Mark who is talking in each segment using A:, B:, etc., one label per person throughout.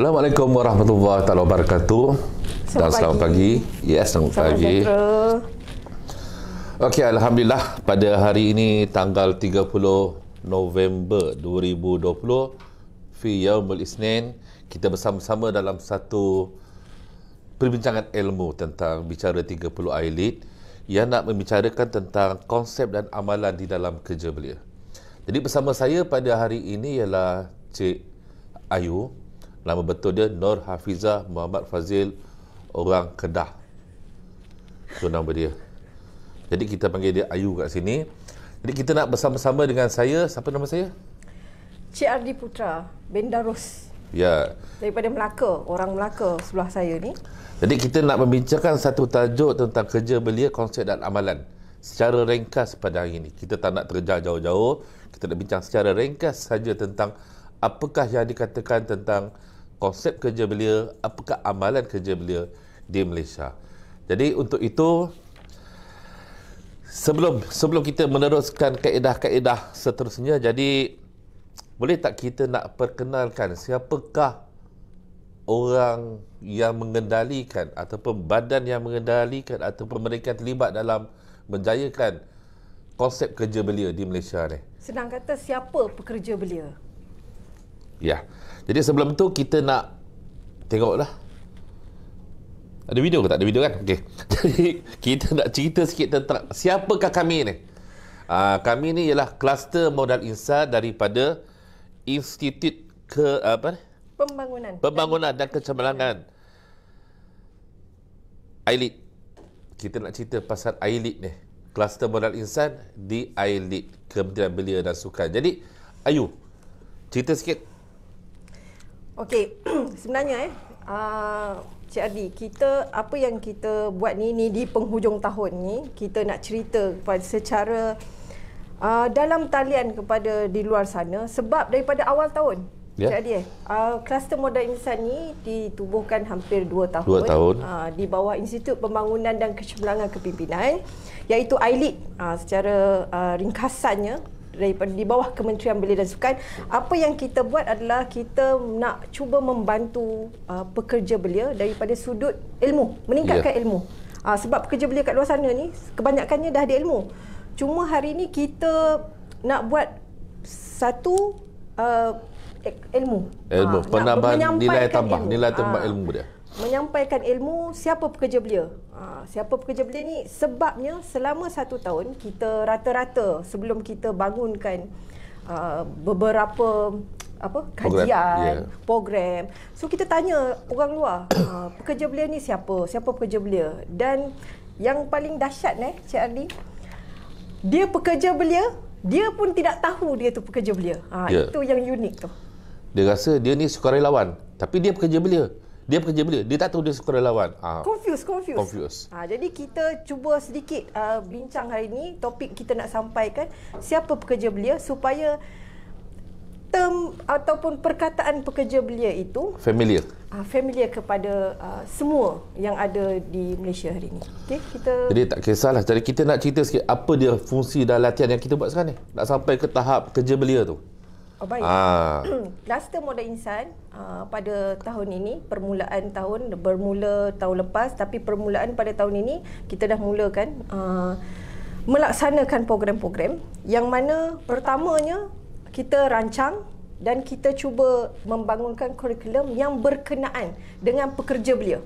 A: Assalamualaikum warahmatullahi taala wabarakatuh. Dan selamat pagi. pagi. Yes, selamat, selamat pagi. Okey, alhamdulillah pada hari ini tanggal 30 November 2020 fi yaumul isnin kita bersama-sama dalam satu perbincangan ilmu tentang bicara 30 ayat yang nak membicarakan tentang konsep dan amalan di dalam kerja belia. Jadi bersama saya pada hari ini ialah Cik Ayu. Nama betul dia Nur Hafiza Muhammad Fazil orang Kedah. Itu nama dia. Jadi kita panggil dia Ayu kat sini. Jadi kita nak bersama-sama dengan saya, siapa nama saya?
B: Cik Ardi Putra, Bendarus. Ya. Daripada Melaka, orang Melaka sebelah saya ni.
A: Jadi kita nak membincangkan satu tajuk tentang kerja belia, konsep dan amalan. Secara ringkas pada hari ini. Kita tak nak terjah jauh-jauh. Kita nak bincang secara ringkas saja tentang apakah yang dikatakan tentang konsep kerja belia, apakah amalan kerja belia di Malaysia. Jadi untuk itu sebelum sebelum kita meneruskan kaedah-kaedah seterusnya, jadi boleh tak kita nak perkenalkan siapakah orang yang mengendalikan ataupun badan yang mengendalikan ataupun mereka terlibat dalam menjayakan konsep kerja belia di Malaysia ni?
B: Senang kata siapa pekerja belia?
A: Ya. Jadi sebelum tu kita nak tengoklah. Ada video ke tak? Ada video kan? Okey. Jadi kita nak cerita sikit tentang siapakah kami ni? Aa, ah, kami ni ialah kluster modal insan daripada Institut ke apa ni?
B: Pembangunan. Pembangunan
A: dan, dan kecemerlangan. Ailit. Kita nak cerita pasal Ailit ni. Kluster modal insan di Ailit Kementerian Belia dan Sukan. Jadi, Ayu, cerita sikit
B: Okey, sebenarnya eh uh, Cik Adi, kita apa yang kita buat ni ni di penghujung tahun ni, kita nak cerita kepada secara uh, dalam talian kepada di luar sana sebab daripada awal tahun.
C: Yeah.
A: Cik Adi
B: eh, ah, kluster modal insan ni ditubuhkan hampir 2 tahun, dua tahun. Uh, di bawah Institut Pembangunan dan Kecemerlangan Kepimpinan iaitu ILEAD uh, secara uh, ringkasannya daripada di bawah Kementerian Belia dan Sukan apa yang kita buat adalah kita nak cuba membantu uh, pekerja belia daripada sudut ilmu meningkatkan yeah. ilmu uh, sebab pekerja belia kat luar sana ni kebanyakannya dah ada ilmu cuma hari ini kita nak buat satu uh, ilmu ilmu uh, penambahan nilai tambah ilmu. nilai tambah uh, ilmu dia menyampaikan ilmu siapa pekerja belia. Ha, siapa pekerja belia ni sebabnya selama satu tahun kita rata-rata sebelum kita bangunkan uh, beberapa apa kajian program. Ya. Yeah. program so kita tanya orang luar uh, pekerja belia ni siapa siapa pekerja belia dan yang paling dahsyat eh Cik Ali dia pekerja belia dia pun tidak tahu dia tu pekerja belia ha, yeah. itu yang unik tu
A: dia rasa dia ni sukarelawan tapi dia pekerja belia dia pekerja belia dia tak tahu dia sukarelawan ah uh, confused
B: confused, confused. Uh, jadi kita cuba sedikit uh, bincang hari ini topik kita nak sampaikan siapa pekerja belia supaya term ataupun perkataan pekerja belia itu familiar uh, familiar kepada uh, semua yang ada di Malaysia hari ini Okay, kita jadi
A: tak kisahlah jadi kita nak cerita sikit apa dia fungsi dan latihan yang kita buat sekarang ni nak sampai ke tahap pekerja belia tu
B: Oh baik. Ah. Plaster Modern Insan uh, pada tahun ini, permulaan tahun, bermula tahun lepas tapi permulaan pada tahun ini kita dah mulakan uh, melaksanakan program-program yang mana pertamanya kita rancang dan kita cuba membangunkan kurikulum yang berkenaan dengan pekerja belia.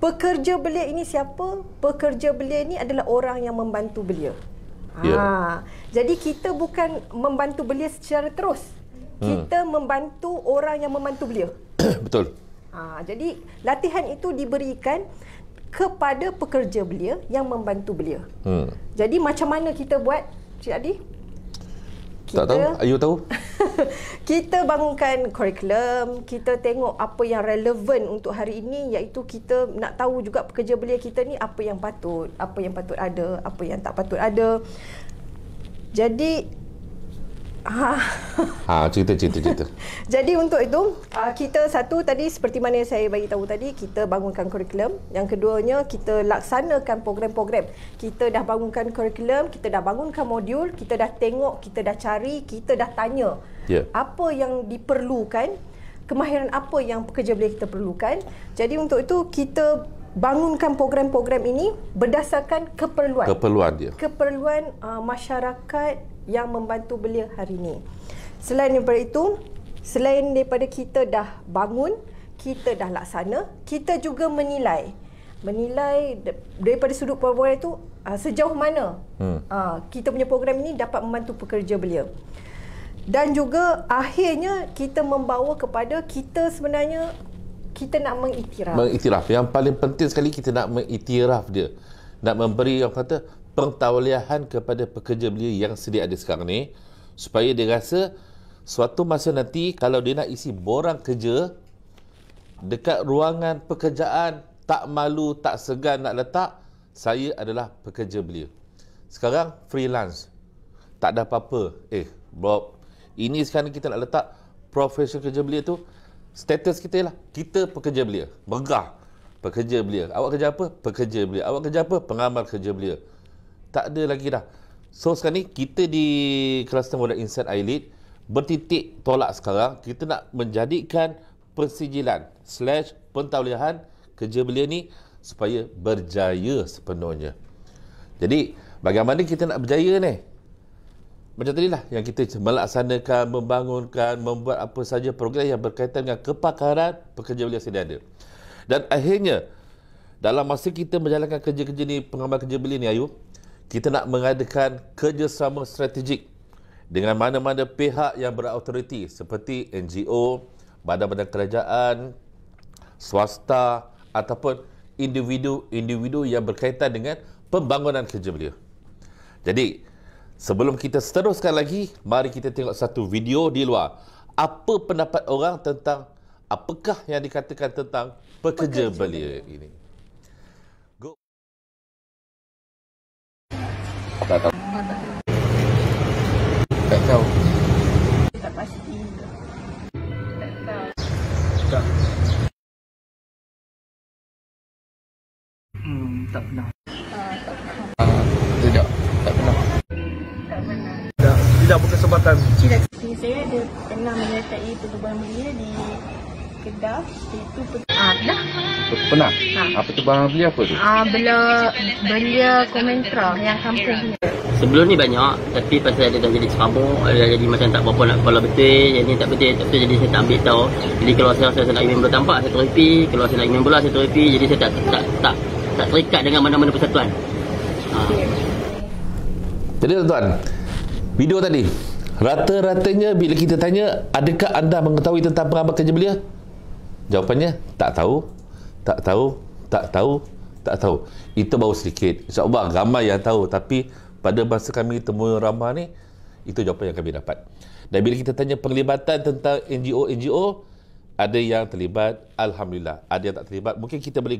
B: Pekerja belia ini siapa? Pekerja belia ini adalah orang yang membantu belia. Ya. Ha. Jadi kita bukan membantu belia secara terus. Hmm. Kita membantu orang yang membantu belia. Betul. Ha. Jadi latihan itu diberikan kepada pekerja belia yang membantu belia. Hmm. Jadi macam mana kita buat, Cik Adi?
A: kita, tak tahu, you tahu?
B: kita bangunkan kurikulum, kita tengok apa yang relevan untuk hari ini iaitu kita nak tahu juga pekerja belia kita ni apa yang patut, apa yang patut ada, apa yang tak patut ada. Jadi Ha.
A: ha cerita cerita cerita.
B: Jadi untuk itu ah, kita satu tadi seperti mana yang saya bagi tahu tadi kita bangunkan kurikulum. Yang keduanya kita laksanakan program-program. Kita dah bangunkan kurikulum, kita dah bangunkan modul, kita dah tengok, kita dah cari, kita dah tanya. Ya. Yeah. Apa yang diperlukan? Kemahiran apa yang pekerja boleh kita perlukan? Jadi untuk itu kita bangunkan program-program ini berdasarkan keperluan keperluan dia keperluan uh, masyarakat yang membantu belia hari ini. Selain daripada itu, selain daripada kita dah bangun, kita dah laksana, kita juga menilai. Menilai daripada sudut pelbagai itu ah, sejauh mana hmm. Ah, kita punya program ini dapat membantu pekerja belia. Dan juga akhirnya kita membawa kepada kita sebenarnya kita nak mengiktiraf. Mengiktiraf.
A: Yang paling penting sekali kita nak mengiktiraf dia. Nak memberi yang kata pentauliahan kepada pekerja belia yang sedia ada sekarang ni supaya dia rasa suatu masa nanti kalau dia nak isi borang kerja dekat ruangan pekerjaan tak malu tak segan nak letak saya adalah pekerja belia sekarang freelance tak ada apa-apa eh Bob ini sekarang kita nak letak profesional kerja belia tu status kita lah kita pekerja belia megah pekerja belia awak kerja apa pekerja belia awak kerja apa pengamal kerja belia tak ada lagi dah. So sekarang ni kita di Kluster Modern Insight Eyelid bertitik tolak sekarang. Kita nak menjadikan persijilan slash pentauliahan kerja belia ni supaya berjaya sepenuhnya. Jadi bagaimana kita nak berjaya ni? Macam tadilah yang kita melaksanakan, membangunkan, membuat apa saja program yang berkaitan dengan kepakaran pekerja belia sedia ada. Dan akhirnya, dalam masa kita menjalankan kerja-kerja ni, pengamal kerja belia ni Ayu, kita nak mengadakan kerjasama strategik dengan mana-mana pihak yang berautoriti seperti NGO, badan-badan kerajaan, swasta ataupun individu-individu yang berkaitan dengan pembangunan kerja beliau. Jadi, sebelum kita seteruskan lagi, mari kita tengok satu video di luar. Apa pendapat orang tentang apakah yang dikatakan tentang pekerja, pekerja beliau ini? ini. Tak tahu. Tak tahu.
C: Tak pasti. Tak tahu. Tak. Hmm, tak pernah. Ah, tidak buka kesempatan. Cik saya ada pernah menyertai pertubuhan belia di Kedah. Itu pernah. Ah, dah. Pernah? Ah, apa tu barang beli apa tu?
B: Ah bela belia komentra yang kampung.
C: Sebelum ni banyak tapi pasal ada dah jadi sabuk, ada jadi macam tak apa-apa nak kalau betul, yang ni tak betul, tak betul jadi saya tak ambil tahu. Jadi kalau saya saya nak ingin bola tampak saya terapi, kalau saya nak ingin bola saya terapi, jadi saya tak tak tak tak terikat dengan mana-mana persatuan. Ha.
A: Jadi tuan-tuan, video tadi Rata-ratanya bila kita tanya Adakah anda mengetahui tentang pengamal kerja belia? Jawapannya, tak tahu Tak tahu, tak tahu tak tahu itu baru sedikit insyaAllah ramai yang tahu tapi pada masa kami temu ramai ni itu jawapan yang kami dapat dan bila kita tanya penglibatan tentang NGO-NGO ada yang terlibat Alhamdulillah ada yang tak terlibat mungkin kita boleh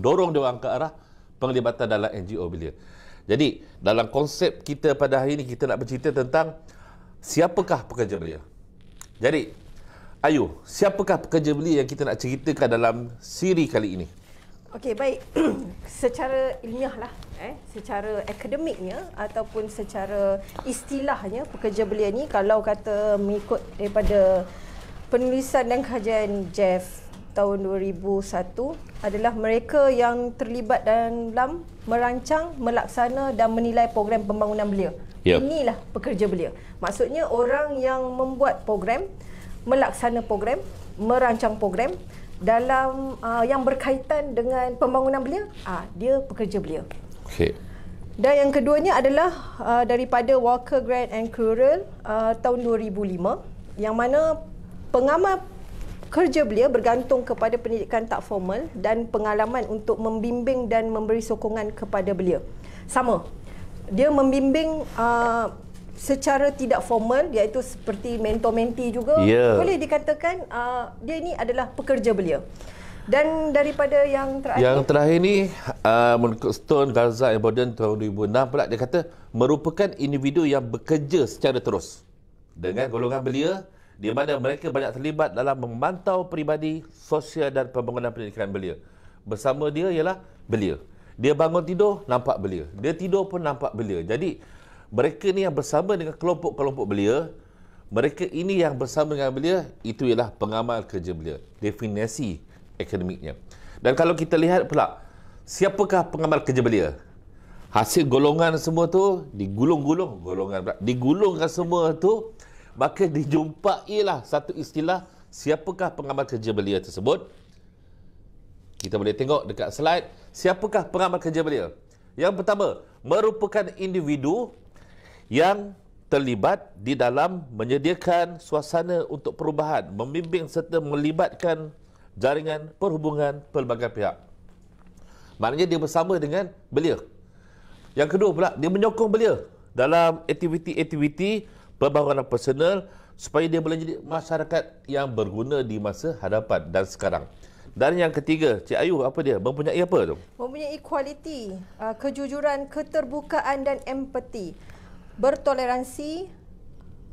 A: dorong dia orang ke arah penglibatan dalam NGO bila jadi dalam konsep kita pada hari ini kita nak bercerita tentang siapakah pekerja belia jadi ayuh, siapakah pekerja belia yang kita nak ceritakan dalam siri kali ini
B: Okey, baik. secara ilmiah lah, eh, secara akademiknya ataupun secara istilahnya pekerja belia ni kalau kata mengikut daripada penulisan dan kajian Jeff tahun 2001 adalah mereka yang terlibat dalam merancang, melaksana dan menilai program pembangunan belia. Yep. Ya. Inilah pekerja belia. Maksudnya orang yang membuat program, melaksana program, merancang program dalam uh, yang berkaitan dengan pembangunan belia, uh, dia pekerja belia. okey dan yang keduanya adalah uh, daripada Walker Grant and Curran uh, tahun 2005 yang mana pengamal kerja belia bergantung kepada pendidikan tak formal dan pengalaman untuk membimbing dan memberi sokongan kepada belia. Sama. Dia membimbing uh, secara tidak formal iaitu seperti mentor-menti juga yeah. boleh dikatakan uh, dia ini adalah pekerja beliau. Dan daripada yang terakhir Yang
A: terakhir ni uh, Stone Gaza yang Borden tahun 2006 pula dia kata merupakan individu yang bekerja secara terus dengan golongan belia di mana mereka banyak terlibat dalam memantau peribadi sosial dan pembangunan pendidikan belia. Bersama dia ialah belia. Dia bangun tidur nampak belia. Dia tidur pun nampak belia. Jadi mereka ni yang bersama dengan kelompok-kelompok belia mereka ini yang bersama dengan belia itu ialah pengamal kerja belia definisi akademiknya dan kalau kita lihat pula siapakah pengamal kerja belia hasil golongan semua tu digulung-gulung golongan pula digulungkan semua tu maka dijumpailah satu istilah siapakah pengamal kerja belia tersebut kita boleh tengok dekat slide siapakah pengamal kerja belia yang pertama merupakan individu yang terlibat di dalam menyediakan suasana untuk perubahan, membimbing serta melibatkan jaringan perhubungan pelbagai pihak. Maknanya dia bersama dengan beliau. Yang kedua pula, dia menyokong beliau dalam aktiviti-aktiviti pembangunan personal supaya dia boleh jadi masyarakat yang berguna di masa hadapan dan sekarang. Dan yang ketiga, Cik Ayu, apa dia? Mempunyai apa tu?
B: Mempunyai equality, uh, kejujuran, keterbukaan dan empathy bertoleransi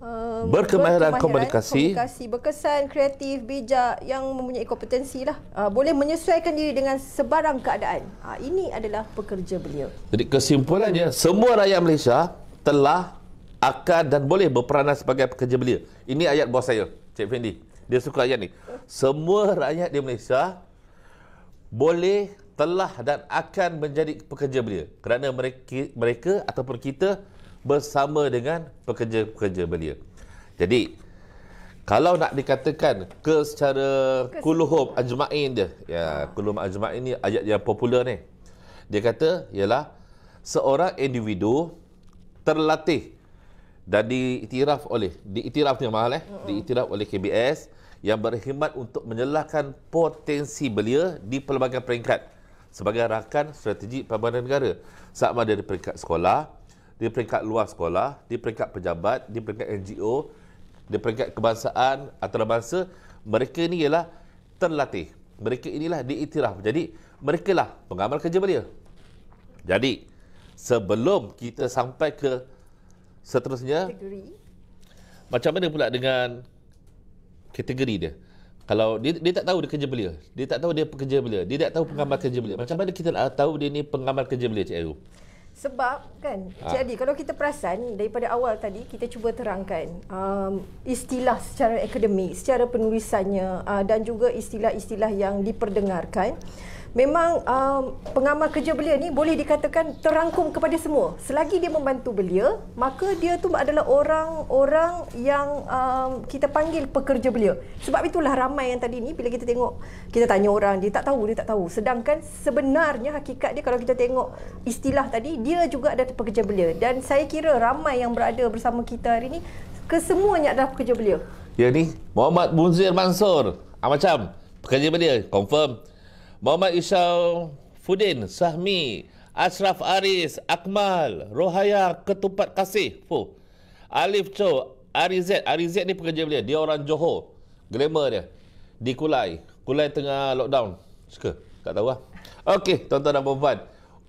B: um, berkemahiran komunikasi, komunikasi berkesan kreatif bijak yang mempunyai kompetensi lah uh, boleh menyesuaikan diri dengan sebarang keadaan uh, ini adalah pekerja beliau
A: jadi kesimpulannya semua rakyat Malaysia telah akan dan boleh berperanan sebagai pekerja belia ini ayat bos saya Cik Fendi dia suka ayat ni semua rakyat di Malaysia boleh telah dan akan menjadi pekerja belia kerana mereka, mereka ataupun kita bersama dengan pekerja-pekerja belia. Jadi kalau nak dikatakan ke secara kuluhum ajma'in dia, ya kuluhum ajma'in ni ayat yang popular ni. Dia kata ialah seorang individu terlatih dan diiktiraf oleh diiktiraf ni mahal eh, diiktiraf oleh KBS yang berkhidmat untuk menyelahkan potensi belia di pelbagai peringkat sebagai rakan strategi pembangunan negara sama ada di peringkat sekolah, di peringkat luar sekolah, di peringkat pejabat, di peringkat NGO, di peringkat kebangsaan atau antarabangsa, mereka ini ialah terlatih. Mereka inilah diiktiraf. Jadi, mereka lah pengamal kerja beliau. Jadi, sebelum kita sampai ke seterusnya, kategori. macam mana pula dengan kategori dia? Kalau dia, dia tak tahu dia kerja belia, dia tak tahu dia pekerja belia, dia tak tahu pengamal kerja belia. Macam mana kita nak tahu dia ni pengamal kerja belia, Cik Eru?
B: Sebab kan, ha. Ah. jadi kalau kita perasan daripada awal tadi kita cuba terangkan um, istilah secara akademik, secara penulisannya uh, dan juga istilah-istilah yang diperdengarkan memang um, pengamal kerja belia ni boleh dikatakan terangkum kepada semua. Selagi dia membantu belia, maka dia tu adalah orang-orang yang um, kita panggil pekerja belia. Sebab itulah ramai yang tadi ni bila kita tengok, kita tanya orang, dia tak tahu, dia tak tahu. Sedangkan sebenarnya hakikat dia kalau kita tengok istilah tadi, dia juga adalah pekerja belia. Dan saya kira ramai yang berada bersama kita hari ni, kesemuanya adalah pekerja belia.
A: Ya ni, Muhammad Munzir Mansur. Ah, macam, pekerja belia, confirm. Muhammad Isau Fudin Sahmi Ashraf Aris Akmal Rohaya Ketupat Kasih Fuh. Alif Cho Arizet Arizet ni pekerja belia dia orang Johor glamour dia di Kulai Kulai tengah lockdown suka tak tahu lah Okey, tuan-tuan dan puan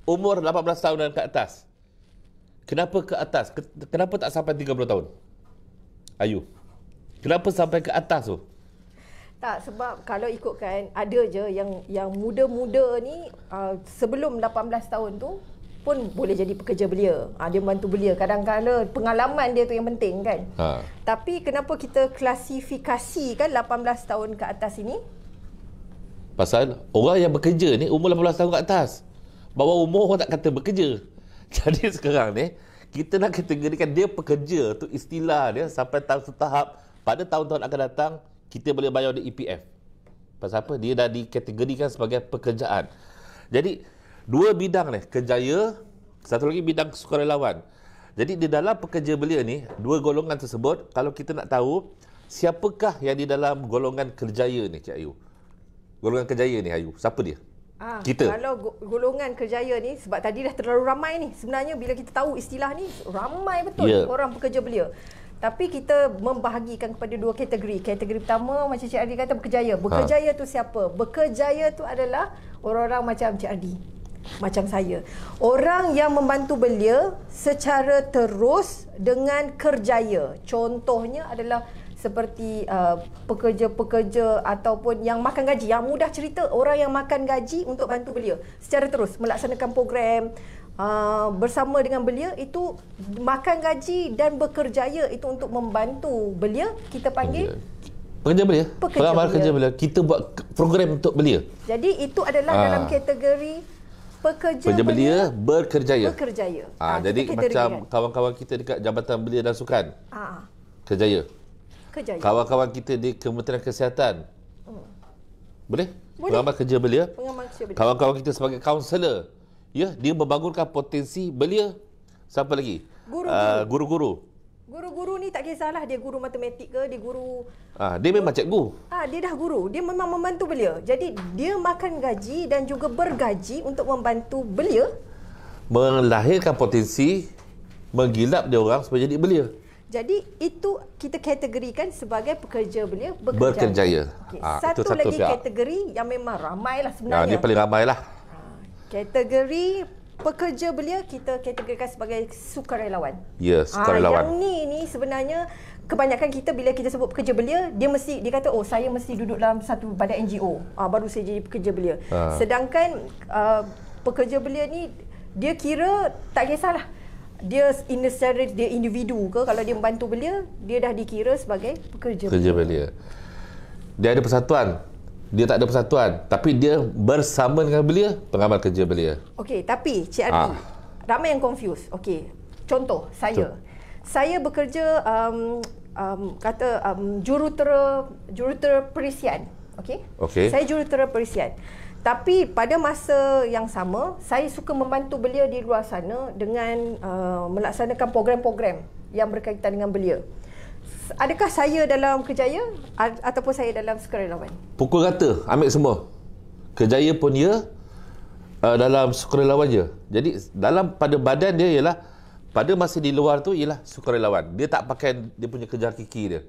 A: umur 18 tahun dan ke atas kenapa ke atas kenapa tak sampai 30 tahun Ayu kenapa sampai ke atas tu oh?
B: Tak sebab kalau ikutkan ada je yang yang muda-muda ni uh, sebelum 18 tahun tu pun boleh jadi pekerja belia. Uh, dia membantu belia. Kadang-kadang pengalaman dia tu yang penting kan. Ha. Tapi kenapa kita klasifikasi kan 18 tahun ke atas ini?
A: Pasal orang yang bekerja ni umur 18 tahun ke atas. Bawa umur orang tak kata bekerja. Jadi sekarang ni kita nak kategorikan dia pekerja tu istilah dia sampai tahap-tahap pada tahun-tahun akan datang kita boleh bayar di EPF. Pasal apa? Dia dah dikategorikan sebagai pekerjaan. Jadi, dua bidang ni, kerjaya, satu lagi bidang sukarelawan. Jadi, di dalam pekerja belia ni, dua golongan tersebut, kalau kita nak tahu, siapakah yang di dalam golongan kerjaya ni, Cik Ayu? Golongan kerjaya ni, Ayu. Siapa dia?
B: Ah, kita. Kalau golongan kerjaya ni sebab tadi dah terlalu ramai ni. Sebenarnya bila kita tahu istilah ni ramai betul yeah. orang pekerja belia. Tapi kita membahagikan kepada dua kategori. Kategori pertama macam Cik Adi kata berkejaya. Ha. Berkejaya ha. tu siapa? Berkejaya tu adalah orang-orang macam Cik Adi. Macam saya. Orang yang membantu belia secara terus dengan kerjaya. Contohnya adalah seperti uh, pekerja-pekerja ataupun yang makan gaji. Yang mudah cerita orang yang makan gaji untuk bantu belia. Secara terus melaksanakan program, uh, bersama dengan belia itu makan gaji dan bekerjaya itu untuk membantu belia kita panggil
A: pekerja belia pekerja belia. kerja belia kita buat program untuk belia
B: jadi itu adalah ha. dalam ah. kategori pekerja, pekerja belia,
A: belia berkerjaya
B: berkerjaya ha, ha, jadi macam dengan.
A: kawan-kawan kita dekat jabatan belia dan sukan ha. kerjaya kawan-kawan kita di kementerian kesihatan hmm. boleh, boleh. kerja belia
B: pengamal kerja belia kawan-kawan
A: kita sebagai kaunselor ya dia membangunkan potensi belia siapa lagi guru-guru ah, guru-guru
B: guru-guru ni tak kisahlah dia guru matematik ke dia guru
A: ah dia memang guru. cikgu
B: ah dia dah guru dia memang membantu belia jadi dia makan gaji dan juga bergaji untuk membantu belia
A: melahirkan potensi menggilap dia orang supaya jadi belia
B: jadi itu kita kategorikan sebagai pekerja belia bekerja. berkerjaya. Okay. Ha, ah, satu, satu lagi pihak. kategori yang memang ramailah ah, sebenarnya. Ya, ini paling ramailah kategori pekerja belia kita kategorikan sebagai sukarelawan. Ya, yeah, sukarelawan. Ha, yang ni ni sebenarnya kebanyakan kita bila kita sebut pekerja belia, dia mesti dia kata oh saya mesti duduk dalam satu badan NGO. Ah baru saya jadi pekerja belia. Ha. Sedangkan uh, pekerja belia ni dia kira tak kisahlah dia in the secret, dia individu ke kalau dia membantu belia dia dah dikira sebagai pekerja, pekerja belia.
A: belia. Dia ada persatuan dia tak ada persatuan tapi dia bersama dengan belia pengamal kerja belia
B: okey tapi cik Ardi ah. ramai yang confuse okey contoh saya Cuk. saya bekerja um, um, kata um, jurutera jurutera perisian okey okay. saya jurutera perisian tapi pada masa yang sama saya suka membantu belia di luar sana dengan uh, melaksanakan program-program yang berkaitan dengan belia adakah saya dalam kejaya ataupun saya dalam sukarelawan?
A: Pukul rata, ambil semua. Kejaya pun ya, uh, dalam sukarelawan je. Jadi dalam pada badan dia ialah pada masih di luar tu ialah sukarelawan. Dia tak pakai dia punya kejar kiki dia.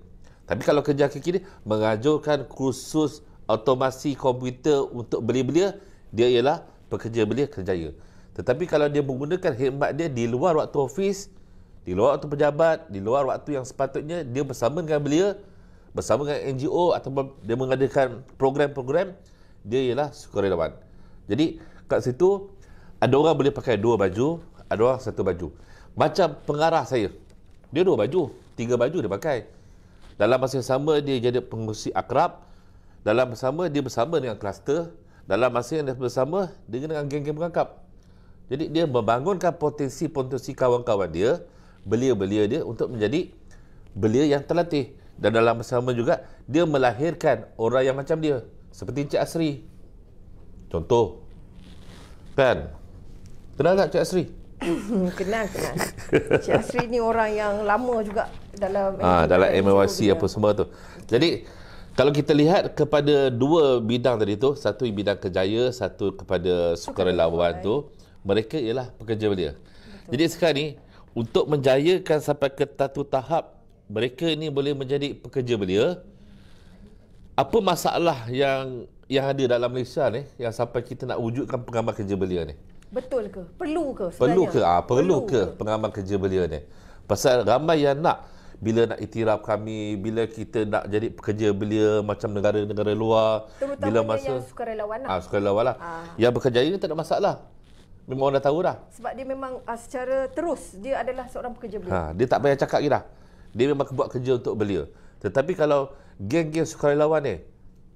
A: Tapi kalau kejar kiki dia mengajurkan kursus automasi komputer untuk belia-belia, dia ialah pekerja belia kerjaya. Tetapi kalau dia menggunakan khidmat dia di luar waktu office, di luar waktu pejabat, di luar waktu yang sepatutnya dia bersama dengan belia, bersama dengan NGO atau dia mengadakan program-program, dia ialah sukarelawan. Jadi kat situ ada orang boleh pakai dua baju, ada orang satu baju. Macam pengarah saya, dia dua baju, tiga baju dia pakai. Dalam masa yang sama dia jadi pengurusi akrab, dalam masa sama dia bersama dengan kluster, dalam masa yang bersama dia dengan geng-geng pengangkap. Jadi dia membangunkan potensi-potensi kawan-kawan dia, belia-belia dia untuk menjadi belia yang terlatih dan dalam bersama juga dia melahirkan orang yang macam dia seperti Encik Asri contoh kan kenal tak Encik Asri?
B: Hmm, kenal kenal Encik Asri ni orang yang lama juga dalam ha, dalam MYC apa semua
A: tu jadi kalau kita lihat kepada dua bidang tadi tu satu bidang kejaya satu kepada sukarelawan tu mereka ialah pekerja belia jadi sekarang ni untuk menjayakan sampai ke satu tahap mereka ini boleh menjadi pekerja belia apa masalah yang yang ada dalam Malaysia ni yang sampai kita nak wujudkan pengamal kerja belia ni
B: betul ke perlu ke sebenarnya perlu ke ha, perlu, perlu ke
A: pengamal kerja belia ni pasal ramai yang nak bila nak itiraf kami bila kita nak jadi pekerja belia macam negara-negara luar Terutama bila masa yang
B: sukarelawan lah. ha,
A: sukarelawan lah. ha. yang bekerja ni tak ada masalah memang orang dah tahu dah.
B: Sebab dia memang uh, secara terus dia adalah seorang pekerja beliau. Ha,
A: dia tak payah cakap lagi dah. Dia memang buat kerja untuk beliau. Tetapi kalau geng-geng sukarelawan ni,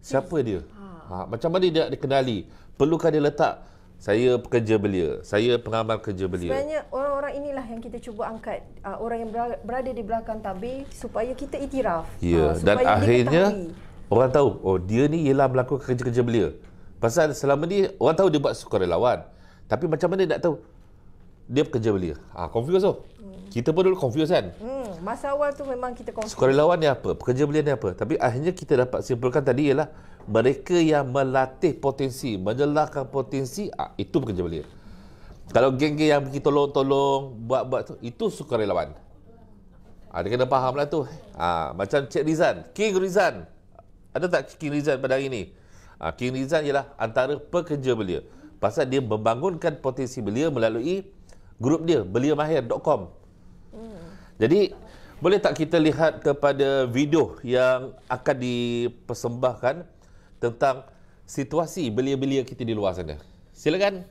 A: siapa dia? Ha. ha. macam mana dia nak dikenali? Perlukah dia letak saya pekerja belia, saya pengamal kerja belia. Sebenarnya
B: orang-orang inilah yang kita cuba angkat, uh, orang yang berada di belakang tabir supaya kita itiraf.
A: Ya, uh, dan akhirnya ketahui. orang tahu, oh dia ni ialah melakukan kerja-kerja belia. Pasal selama ni orang tahu dia buat sukarelawan. Tapi macam mana nak tahu? Dia pekerja belia. Ah, ha, confuse tu. Hmm. Kita pun dulu confused kan?
B: Hmm, masa awal tu memang kita confused.
A: Sukarelawan ni apa? Pekerja belia ni apa? Tapi akhirnya kita dapat simpulkan tadi ialah mereka yang melatih potensi, menjelaskan potensi, ha, itu pekerja belia. Kalau geng-geng yang pergi tolong-tolong, buat-buat tu, itu sukarelawan. Ha, dia kena faham lah tu. Ha, macam Cik Rizan, King Rizan. Ada tak King Rizan pada hari ni? Ha, King Rizan ialah antara pekerja belia pasal dia membangunkan potensi belia melalui grup dia beliamahir.com. Hmm. Jadi boleh tak kita lihat kepada video yang akan dipersembahkan tentang situasi belia-belia kita di luar sana. Silakan.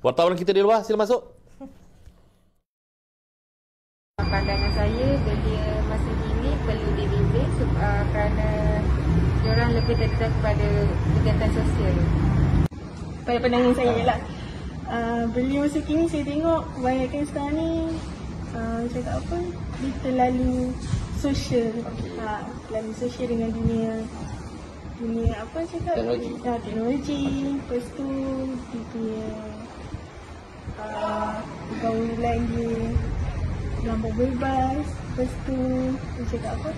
A: Wartawan kita di luar sila masuk.
B: Pandangan saya belia masa ini perlu dibimbing uh, kerana orang lebih tertarik kepada kegiatan sosial pada pandangan saya lah
C: uh, beliau masa kini saya tengok kebanyakan sekarang ni uh, saya tak apa dia terlalu social okay. ha, ah, terlalu social dengan dunia dunia apa cakap teknologi, ha, teknologi. lepas tu dia punya uh, gaulan dia lampau
B: bebas lepas tu dia cakap apa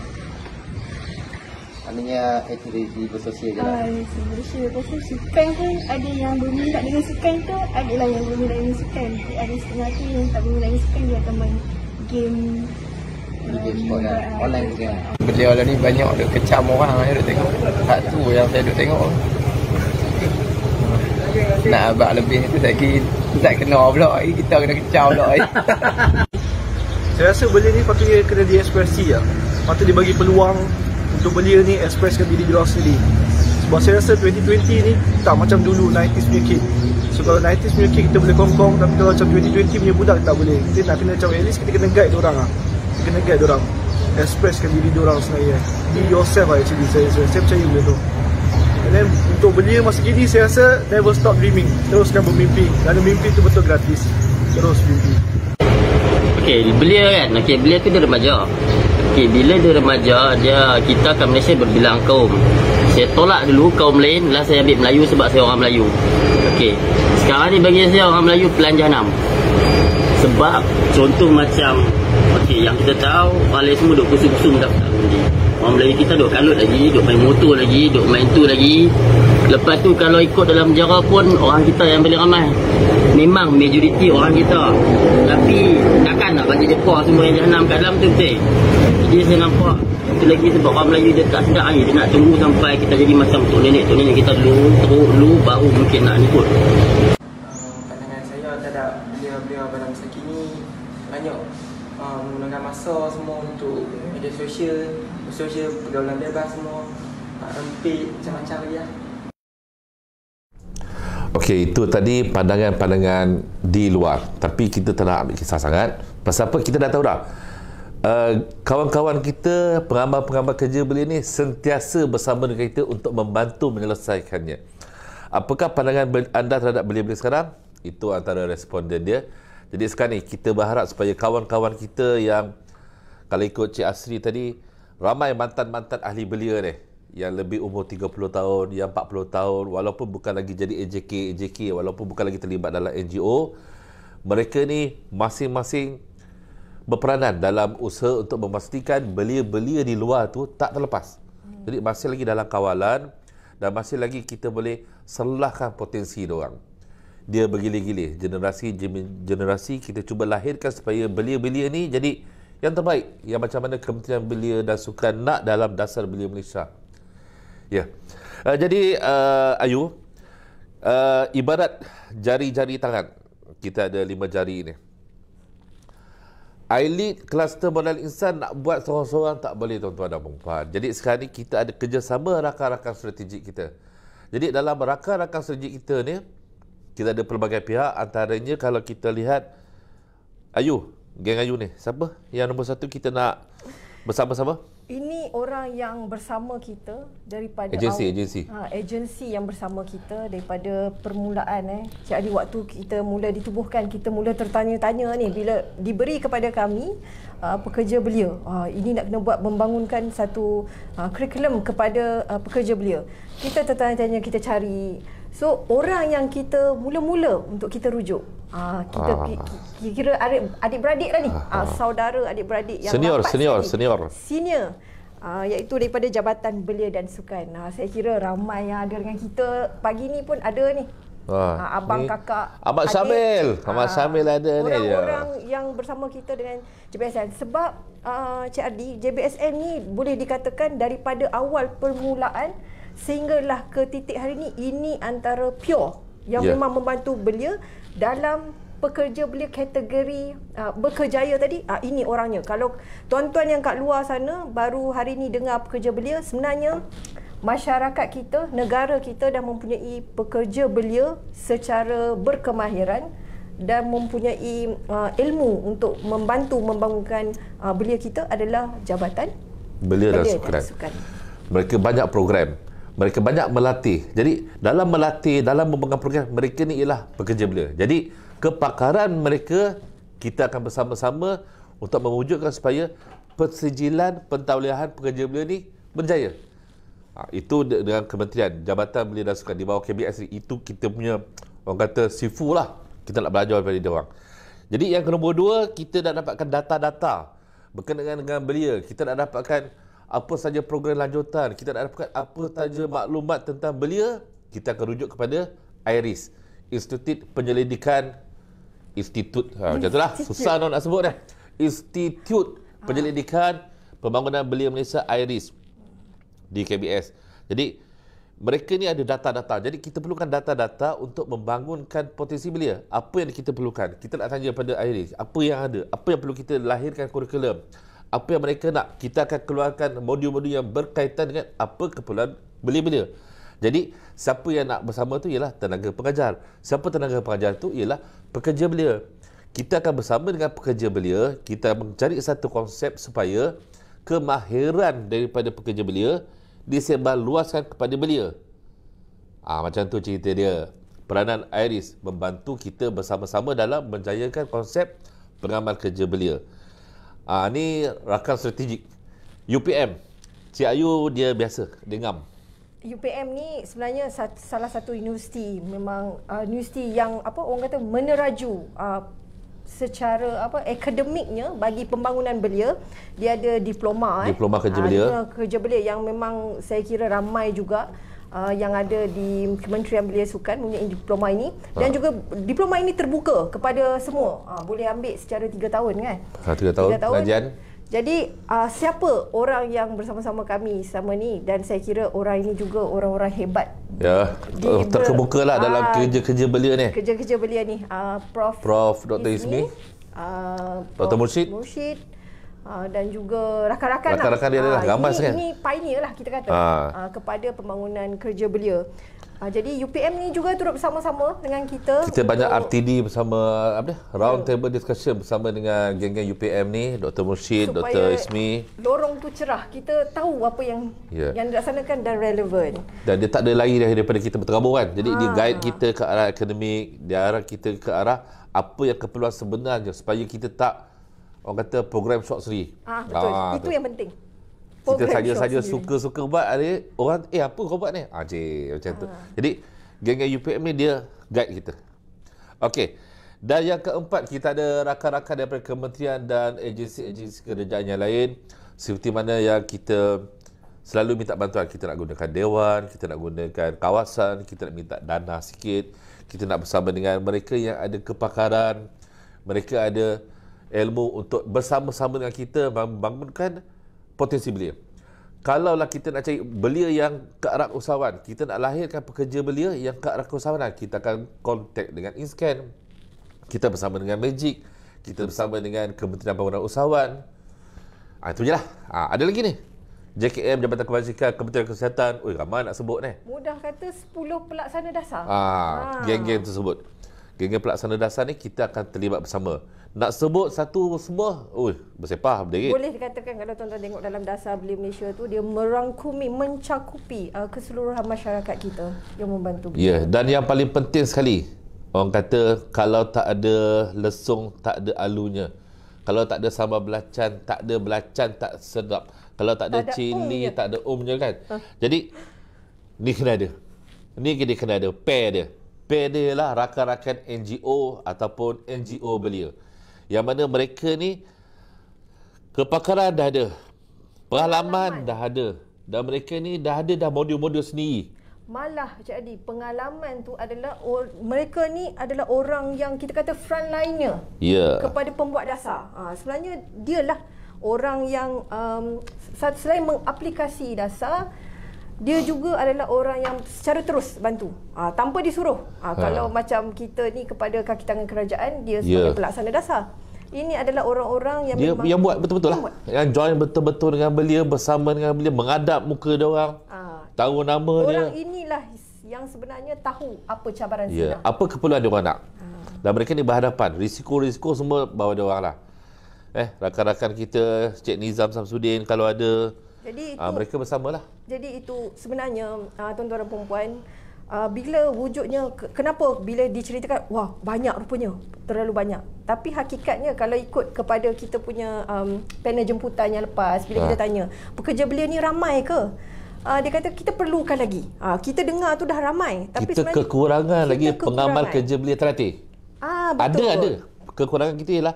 C: Maknanya aktiviti bersosial je lah. Ah,
B: yes, bersosial. Pasal sukan pun ada yang berminat dengan sukan
C: tu, ada lah yang berminat dengan sukan. Ada setengah tu yang tak berminat dengan sukan, dia akan main game Sport, um, online ah, juga. Ah, ah. Beliau ni banyak duk kecam orang saya eh, duk tengok. Tak tu yang saya duk tengok. Nak abak lebih tu tak kira. Tak kena pula. Eh. Kita kena kecam pula. Eh. saya
A: rasa beli ni patutnya kena di ekspresi lah. Patut dia bagi peluang untuk belia ni expresskan diri diorang sendiri sebab saya rasa 2020 ni tak macam dulu 90s punya kid so kalau 90s punya kid kita boleh kongkong tapi kalau macam 2020 punya budak tak boleh kita nak kena macam at least kita kena guide diorang lah kita kena guide diorang expresskan diri diorang sebenarnya eh. be yourself lah actually saya rasa saya percaya benda tu and then untuk belia masa kini saya rasa never stop dreaming teruskan bermimpi kerana mimpi tu betul gratis terus mimpi
C: Okay, belia kan? Okay, belia tu dia remaja Okey, bila dia remaja dia kita kat Malaysia berbilang kaum. Saya tolak dulu kaum lain, lah saya ambil Melayu sebab saya orang Melayu. Okey. Sekarang ni bagi saya orang Melayu pelan jahanam. Sebab contoh macam okey yang kita tahu balai semua duk kusum-kusum dah tak undi. Orang Melayu kita duk kalut lagi, duk main motor lagi, duk main tu lagi. Lepas tu kalau ikut dalam jarak pun orang kita yang paling ramai memang majoriti orang kita tapi takkan nak bagi depa semua yang jahanam kat dalam tu betul Jadi saya nampak itu lagi sebab orang Melayu dia tak sedar ni dia nak tunggu sampai kita jadi macam tok nenek tok nenek kita dulu teruk dulu baru mungkin nak ikut pandangan saya terhadap beliau-beliau dalam masa banyak uh, menggunakan masa semua untuk media sosial sosial pergaulan bebas semua tak rempit macam-macam lagi lah
A: Okey, itu tadi pandangan-pandangan di luar. Tapi kita tak ambil kisah sangat. Pasal apa? Kita dah tahu dah. Uh, kawan-kawan kita, pengambar-pengambar kerja beli ni sentiasa bersama dengan kita untuk membantu menyelesaikannya. Apakah pandangan anda terhadap beli-beli sekarang? Itu antara responden dia. Jadi sekarang ni kita berharap supaya kawan-kawan kita yang kalau ikut Cik Asri tadi, ramai mantan-mantan ahli belia ni yang lebih umur 30 tahun, yang 40 tahun, walaupun bukan lagi jadi AJK, AJK, walaupun bukan lagi terlibat dalam NGO, mereka ni masing-masing berperanan dalam usaha untuk memastikan belia-belia di luar tu tak terlepas. Hmm. Jadi masih lagi dalam kawalan dan masih lagi kita boleh selahkan potensi dia orang. Dia bergilir-gilir, generasi generasi kita cuba lahirkan supaya belia-belia ni jadi yang terbaik yang macam mana Kementerian Belia dan Sukan nak dalam dasar belia Malaysia. Ya. Yeah. Uh, jadi uh, Ayu, uh, ibarat jari-jari tangan kita ada lima jari ini. Eyelid kluster modal insan nak buat seorang-seorang tak boleh tuan-tuan dan puan-puan. Jadi sekarang ni kita ada kerjasama rakan-rakan strategik kita. Jadi dalam rakan-rakan strategik kita ni, kita ada pelbagai pihak antaranya kalau kita lihat Ayu, geng Ayu ni, siapa yang nombor satu kita nak bersama-sama?
B: ini orang yang bersama kita daripada agensi agensi ha, agensi yang bersama kita daripada permulaan eh jadi waktu kita mula ditubuhkan kita mula tertanya-tanya ni bila diberi kepada kami uh, pekerja belia uh, ini nak kena buat membangunkan satu uh, ha, curriculum kepada uh, pekerja belia kita tertanya-tanya kita cari So orang yang kita mula-mula untuk kita rujuk. Ah kita ah. kira adik-beradik lah ni. Ah, ah, ah, saudara adik-beradik yang senior senior sini. senior. Senior. Uh, iaitu daripada Jabatan Belia dan Sukan. Uh, saya kira ramai yang ada dengan kita pagi ni pun ada ni.
A: Ha, uh, abang, ni. kakak, Abang adik. Samil. Abang uh, Samil ada orang-orang ni. Orang-orang ya.
B: yang bersama kita dengan JBSN. Sebab uh, Cik Ardi, JBSN ni boleh dikatakan daripada awal permulaan sehinggalah ke titik hari ini ini antara pure yang yeah. memang membantu belia dalam pekerja belia kategori uh, berkejaya tadi uh, ini orangnya kalau tuan-tuan yang kat luar sana baru hari ini dengar pekerja belia sebenarnya masyarakat kita negara kita dah mempunyai pekerja belia secara berkemahiran dan mempunyai uh, ilmu untuk membantu membangunkan uh, belia kita adalah jabatan
A: belia, belia dan, sukan. dan sukan mereka banyak program mereka banyak melatih. Jadi dalam melatih, dalam memegang program, mereka ni ialah pekerja belia. Jadi kepakaran mereka, kita akan bersama-sama untuk mewujudkan supaya persijilan pentawlihan pekerja belia ni berjaya. Ha, itu dengan kementerian, Jabatan Belia dan Sukan di bawah KBS ni. Itu kita punya, orang kata sifu lah. Kita nak belajar daripada dia orang. Jadi yang kedua kita nak dapatkan data-data berkenaan dengan belia. Kita nak dapatkan apa saja program lanjutan, kita nak dapatkan apa saja maklumat tentang belia, kita akan rujuk kepada IRIS, Institut Penyelidikan Institut, ha, macam itulah, susah nak sebut dah. Institut Penyelidikan ha. Pembangunan Belia Malaysia IRIS di KBS. Jadi, mereka ni ada data-data. Jadi, kita perlukan data-data untuk membangunkan potensi belia. Apa yang kita perlukan? Kita nak tanya kepada IRIS, apa yang ada? Apa yang perlu kita lahirkan kurikulum? apa yang mereka nak kita akan keluarkan modul-modul yang berkaitan dengan apa keperluan beli belia jadi siapa yang nak bersama tu ialah tenaga pengajar siapa tenaga pengajar tu ialah pekerja belia kita akan bersama dengan pekerja belia kita mencari satu konsep supaya kemahiran daripada pekerja belia disebar luaskan kepada belia ha, macam tu cerita dia peranan Iris membantu kita bersama-sama dalam menjayakan konsep pengamal kerja belia Ah ni rakan strategik UPM. Cik Ayu dia biasa dengam.
B: UPM ni sebenarnya salah satu universiti memang uh, universiti yang apa orang kata meneraju uh, secara apa akademiknya bagi pembangunan belia dia ada diploma eh. diploma eh, kerja ah, belia kerja belia yang memang saya kira ramai juga uh, yang ada di Kementerian Belia Sukan mempunyai diploma ini dan ha. juga diploma ini terbuka kepada semua. Uh, boleh ambil secara tiga tahun kan?
A: Ha, ah, 3, tahun 3 tahun pelajian.
B: Jadi uh, siapa orang yang bersama-sama kami sama ni dan saya kira orang ini juga orang-orang hebat.
A: Ya. Oh, eh, terkemuka lah uh, dalam kerja-kerja belia ni.
B: Kerja-kerja belia ni. Uh, Prof.
A: Prof. Dr. Ismi. Ismi.
B: Uh, Dr. Mursyid. Mursyid. Ah, dan juga rakan-rakan lah. rakan-rakan dia adalah uh, ah, gambas ini, ini pioneer lah kita kata uh. Uh, kepada pembangunan kerja belia Uh, jadi UPM ni juga turut bersama-sama dengan kita. Kita
A: banyak RTD bersama apa dia? Round table discussion bersama dengan geng-geng UPM ni, Dr. Mursyid, Dr. Ismi.
B: Lorong tu cerah. Kita tahu apa yang yeah. yang dilaksanakan dan relevan.
A: Dan dia tak ada lagi daripada kita berterabur kan. Jadi ha. dia guide kita ke arah akademik, dia arah kita ke arah apa yang keperluan sebenarnya supaya kita tak orang kata program short seri. Ah, ah, betul. Ah, itu tu. yang
B: penting. Kita saja-saja suka-suka
A: buat ada orang eh apa kau buat ni? Ah, je macam ah. tu. Jadi geng-geng UPM ni dia guide kita. Okey. Dan yang keempat kita ada rakan-rakan daripada kementerian dan agensi-agensi kerajaan yang lain seperti mana yang kita selalu minta bantuan kita nak gunakan dewan, kita nak gunakan kawasan, kita nak minta dana sikit, kita nak bersama dengan mereka yang ada kepakaran, mereka ada ilmu untuk bersama-sama dengan kita membangunkan potensi belia. Kalaulah kita nak cari belia yang ke arah usahawan, kita nak lahirkan pekerja belia yang ke arah usahawan, kita akan kontak dengan InScan, kita bersama dengan Magic, kita bersama dengan Kementerian Pembangunan Usahawan. Ha, itu je lah. Ha, ada lagi ni. JKM, Jabatan Kebajikan, Kementerian Kesihatan. Ui, ramai nak sebut ni.
B: Mudah kata 10 pelaksana dasar. Ha,
A: ha. Geng-geng tersebut. Geng-geng pelaksana dasar ni kita akan terlibat bersama nak sebut satu semua oh bersepah berdiri boleh
B: dikatakan kalau tuan-tuan tengok dalam dasar beli Malaysia tu dia merangkumi mencakupi uh, keseluruhan masyarakat kita yang membantu ya
A: yeah. dan yang paling penting sekali orang kata kalau tak ada lesung tak ada alunya kalau tak ada sambal belacan tak ada belacan tak sedap kalau tak ada, tak cili um tak ada umnya kan huh? Ah. jadi ni kena ada ni kena kena ada pair dia pair dia lah rakan-rakan NGO ataupun NGO beliau yang mana mereka ni kepakaran dah ada pengalaman dah ada dan mereka ni dah ada dah modul-modul sendiri
B: malah jadi pengalaman tu adalah or, mereka ni adalah orang yang kita kata frontliner yeah. kepada pembuat dasar ha, sebenarnya dialah orang yang um, selain mengaplikasi dasar dia juga adalah orang yang secara terus bantu ha, tanpa disuruh ha, ha. kalau macam kita ni kepada kaki tangan kerajaan dia ya. sebagai yeah. pelaksana dasar ini adalah orang-orang yang dia memang yang buat
A: betul-betul lah buat. yang join betul-betul dengan belia bersama dengan belia mengadap muka dia orang ha. tahu nama orang dia orang
B: inilah yang sebenarnya tahu apa cabaran yeah. sinar
A: apa keperluan dia orang nak ha. dan mereka ni berhadapan risiko-risiko semua bawa dia orang lah eh rakan-rakan kita Cik Nizam Samsudin kalau ada
B: jadi ah, itu, uh, mereka bersamalah. Jadi itu sebenarnya uh, tuan-tuan dan puan-puan uh, bila wujudnya kenapa bila diceritakan wah banyak rupanya terlalu banyak. Tapi hakikatnya kalau ikut kepada kita punya um, panel jemputan yang lepas bila uh. kita tanya pekerja belia ni ramai ke? Uh, dia kata kita perlukan lagi. Uh, kita dengar tu dah ramai tapi kita
A: kekurangan kita lagi kekurangan. pengamal kerja belia teratur.
B: Ah betul. Ada ada.
A: Kekurangan kita ialah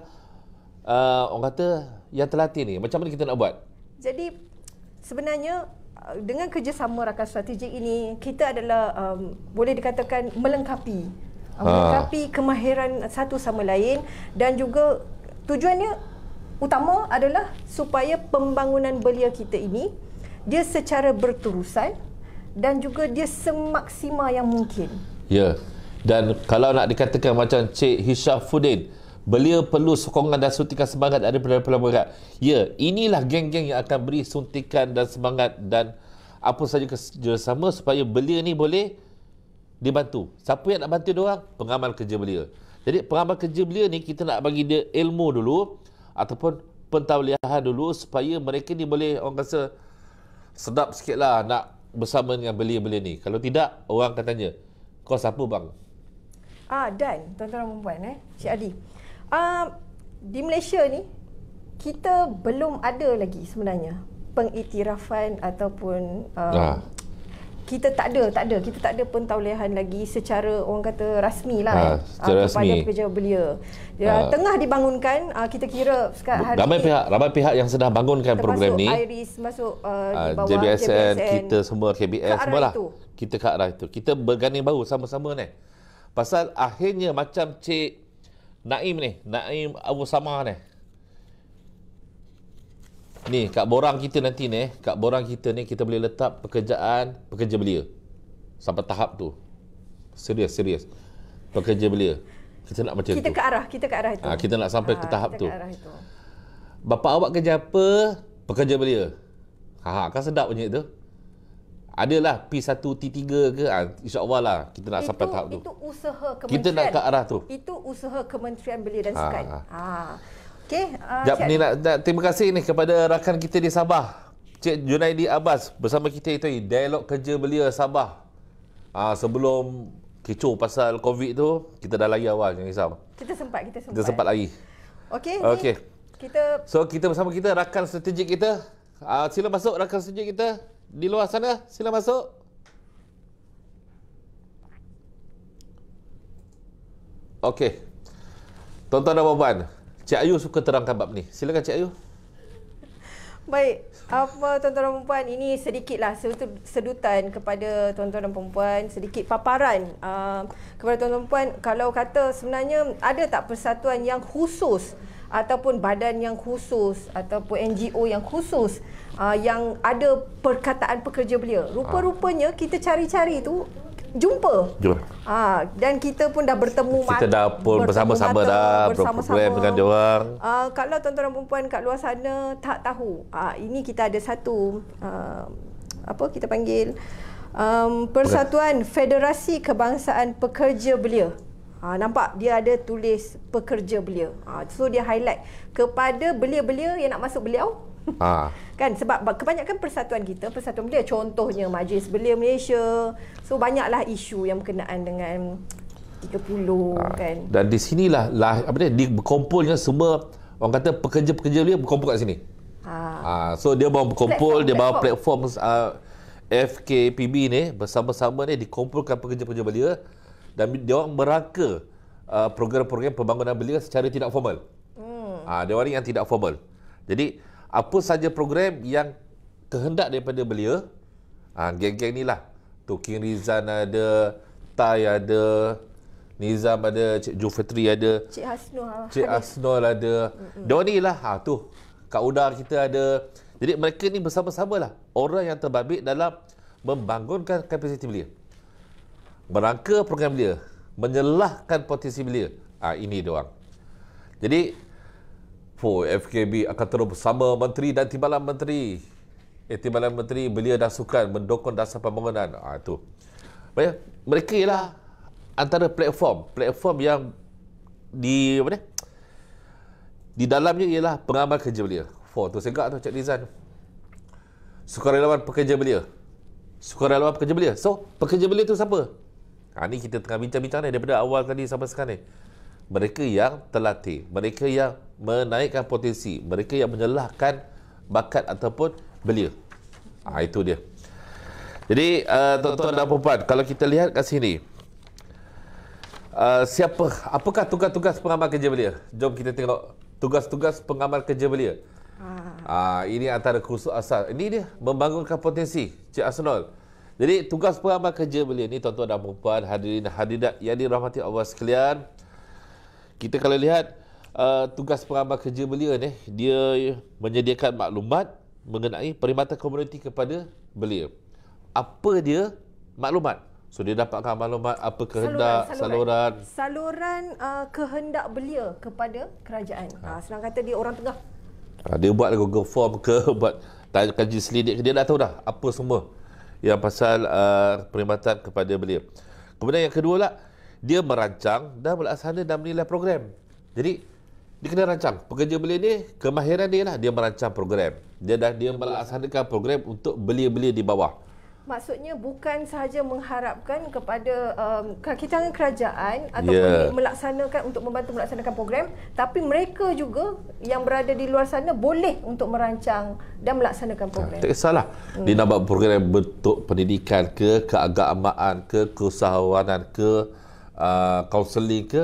A: uh, orang kata yang terlatih ni macam mana kita nak buat?
B: Jadi sebenarnya uh, dengan kerjasama rakan strategik ini kita adalah um, boleh dikatakan melengkapi
A: ha.
C: melengkapi
B: kemahiran satu sama lain dan juga tujuannya utama adalah supaya pembangunan belia kita ini dia secara berterusan dan juga dia semaksima yang mungkin.
A: Ya. Dan kalau nak dikatakan macam Cik Hisham Fudin, Beliau perlu sokongan dan suntikan semangat daripada pelbagai pihak. Ya, inilah geng-geng yang akan beri suntikan dan semangat dan apa saja kerjasama supaya beliau ni boleh dibantu. Siapa yang nak bantu dia orang? Pengamal kerja beliau. Jadi pengamal kerja beliau ni kita nak bagi dia ilmu dulu ataupun pentauliahan dulu supaya mereka ni boleh orang rasa sedap sikit lah nak bersama dengan beliau-beliau ni. Kalau tidak, orang akan tanya, kau siapa bang?
B: Ah dan tuan-tuan dan puan eh Cik Ali. Uh, di Malaysia ni kita belum ada lagi sebenarnya pengiktirafan ataupun uh, ah. kita tak ada tak ada kita tak ada pentaulihan lagi secara orang kata rasmi lah ah, uh, rasmi. kepada pekerja belia ya, ah. tengah dibangunkan uh, kita kira sekarang hari ramai ini, pihak
A: ramai pihak yang sedang bangunkan termasuk program ni
B: Iris masuk uh, ah, JBSN, JBSN kita
A: semua KBS semua lah kita ke arah itu kita berganding baru sama-sama ni pasal akhirnya macam cik Naim ni, Naim Abu Samah ni. Ni kat borang kita nanti ni, kat borang kita ni kita boleh letak pekerjaan pekerja belia. Sampai tahap tu. Serius, serius. Pekerja belia. Kita nak macam kita tu. Kita ke
B: arah, kita ke arah itu. Ha, kita
A: nak sampai ha, ke tahap kita tu. Ke arah itu. Bapak awak kerja apa? Pekerja belia. Ha, ha kan sedap punya itu adalah P1, T3 ke ha, InsyaAllah lah kita nak itu, sampai tahap itu tu Itu
B: usaha kementerian Kita nak ke arah tu Itu usaha kementerian belia dan ah, sukan ah. ha, ha. Okay, uh, Jap, ni nak,
A: nak, Terima kasih ni kepada rakan kita di Sabah Cik Junaidi Abbas bersama kita itu Dialog kerja belia Sabah ha, Sebelum kecoh pasal COVID tu Kita dah lagi awal jangan risau
B: Kita sempat Kita sempat, kita sempat lari Okay, okay. Kita...
A: So kita bersama kita rakan strategik kita uh, Sila masuk rakan strategik kita di luar sana, sila masuk. Okey. Tuan-tuan dan puan-puan, Cik Ayu suka terangkan bab ni. Silakan Cik Ayu.
B: Baik, apa tuan-tuan dan puan ini sedikitlah sedutan kepada tuan-tuan dan puan sedikit paparan uh, kepada tuan-tuan dan puan kalau kata sebenarnya ada tak persatuan yang khusus ataupun badan yang khusus ataupun NGO yang khusus uh, yang ada perkataan pekerja belia rupa-rupanya kita cari-cari tu jumpa. Jumpa. Ha, dan kita pun dah bertemu Kita dah pun bersama-sama dah program dengan diorang. Ah kalau tuan-tuan dan puan-puan kat luar sana tak tahu, uh, ini kita ada satu uh, apa kita panggil um, Persatuan Federasi Kebangsaan Pekerja Belia. Ha, nampak dia ada tulis pekerja belia. Ha, so dia highlight kepada belia-belia yang nak masuk beliau ha. kan sebab kebanyakan persatuan kita persatuan belia contohnya majlis belia Malaysia so banyaklah isu yang berkenaan dengan 30 ha. Ah. kan
A: dan di sinilah lah, apa dia di berkumpulnya semua orang kata pekerja-pekerja belia berkumpul kat sini
C: ha.
A: Ha. so dia bawa berkumpul platform, dia bawa platform, platform uh, FKPB ni bersama-sama ni dikumpulkan pekerja-pekerja belia dan dia orang meraka uh, program-program pembangunan belia secara tidak formal. Hmm. Ah, ha, dia orang yang tidak formal. Jadi apa saja program yang kehendak daripada belia ha, geng-geng ni lah tu King Rizan ada Tai ada Nizam ada Cik Jufetri ada
B: Cik Hasnul Cik
A: Hasnul ada dia ni lah ha, tu Kak udar kita ada jadi mereka ni bersama-sama lah orang yang terbabit dalam membangunkan kapasiti belia merangka program belia menyelahkan potensi belia ha, ini dia orang jadi Oh, FKB akan terus bersama Menteri dan Timbalan Menteri. Eh, Timbalan Menteri, belia dan sukan mendukung dasar pembangunan. Ah ha, itu. Baik, ya? mereka ialah antara platform. Platform yang di, apa ni? Di dalamnya ialah pengamal kerja belia. Oh, tu segak tu, Cik Rizan. Sukarelawan pekerja belia. Sukarelawan pekerja belia. So, pekerja belia tu siapa? Ha, ni kita tengah bincang-bincang ni daripada awal tadi sampai sekarang ni mereka yang terlatih, mereka yang menaikkan potensi, mereka yang menyelahkan bakat ataupun belia. Ha, itu dia. Jadi, uh, tuan-tuan dan puan-puan, kalau kita lihat kat sini, uh, siapa, apakah tugas-tugas pengamal kerja belia? Jom kita tengok tugas-tugas pengamal kerja belia. Ah, uh, ini antara kursus asal. Ini dia, membangunkan potensi, Cik Asnol. Jadi, tugas pengamal kerja belia ini, tuan-tuan dan puan-puan, hadirin hadirat yang dirahmati Allah sekalian, kita kalau lihat uh, tugas pengamal kerja belia ni dia menyediakan maklumat mengenai perkhidmatan komuniti kepada belia apa dia maklumat so dia dapatkan maklumat apa kehendak saluran saluran,
B: saluran uh, kehendak belia kepada kerajaan ha. Ha, senang kata dia orang tengah
A: ha, dia buat Google form ke buat tanya kaji selidik dia dah tahu dah apa semua yang pasal uh, perkhidmatan kepada belia kemudian yang kedua lah dia merancang dan melaksana dan menilai program. Jadi dia kena rancang. Pekerja beli ni kemahiran dia lah dia merancang program. Dia dah dia melaksanakan program untuk beli beli di bawah.
B: Maksudnya bukan sahaja mengharapkan kepada um, kaki kerajaan ataupun yeah. melaksanakan untuk membantu melaksanakan program tapi mereka juga yang berada di luar sana boleh untuk merancang dan melaksanakan program. Tak
A: kisahlah. Hmm. Dia nak buat program bentuk pendidikan ke keagamaan ke keusahawanan ke kaunseling uh, ke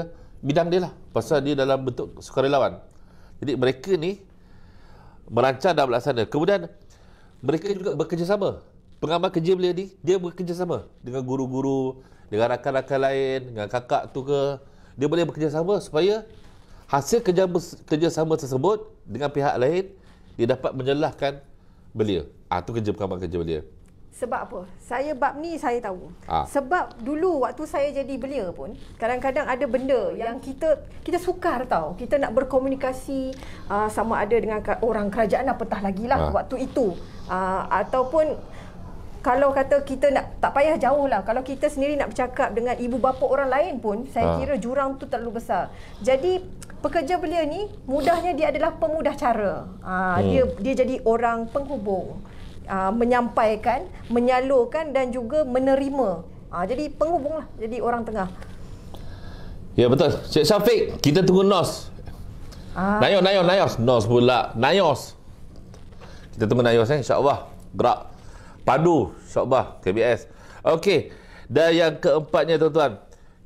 A: bidang dia lah pasal dia dalam bentuk sukarelawan jadi mereka ni merancang dan melaksana kemudian mereka juga bekerjasama pengamal kerja beliau ni dia bekerjasama dengan guru-guru dengan rakan-rakan lain dengan kakak tu ke dia boleh bekerjasama supaya hasil kerja, kerjasama tersebut dengan pihak lain dia dapat menyelahkan beliau ha, tu kerja pengamal kerja beliau
B: sebab apa? Saya bab ni saya tahu. Ha. Sebab dulu waktu saya jadi belia pun, kadang-kadang ada benda yang kita kita sukar tau. Kita nak berkomunikasi uh, sama ada dengan orang kerajaan apatah lagi lah ha. waktu itu. Uh, ataupun kalau kata kita nak tak payah jauh lah. Kalau kita sendiri nak bercakap dengan ibu bapa orang lain pun, saya ha. kira jurang tu terlalu besar. Jadi pekerja belia ni mudahnya dia adalah pemudah cara. Uh, hmm. Dia dia jadi orang penghubung uh, menyampaikan, menyalurkan dan juga menerima. Uh, jadi penghubunglah jadi orang tengah.
A: Ya betul. Cik Syafiq, kita tunggu NOS. Ah. Nayos, Nayos, Nayos. NOS pula. Nayos. Kita tunggu Nayos eh. InsyaAllah. Gerak. Padu. InsyaAllah. KBS. Okey. Dan yang keempatnya tuan-tuan.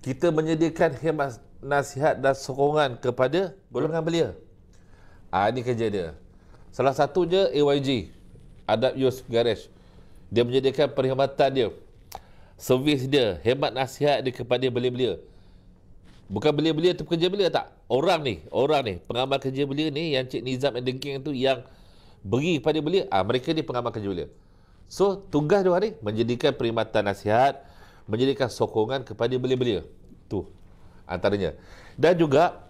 A: Kita menyediakan khidmat nasihat dan sokongan kepada golongan belia. Ah, ini kerja dia. Salah satu je, AYG. Adab Yus Garage. Dia menyediakan perkhidmatan dia. Servis dia, hemat nasihat dia kepada belia-belia. Bukan belia-belia tu pekerja belia tak? Orang ni, orang ni, pengamal kerja belia ni yang Cik Nizam and Dengking tu yang beri kepada belia, ah mereka ni pengamal kerja belia. So, tugas dia hari menjadikan perkhidmatan nasihat, menjadikan sokongan kepada belia-belia. Tu antaranya. Dan juga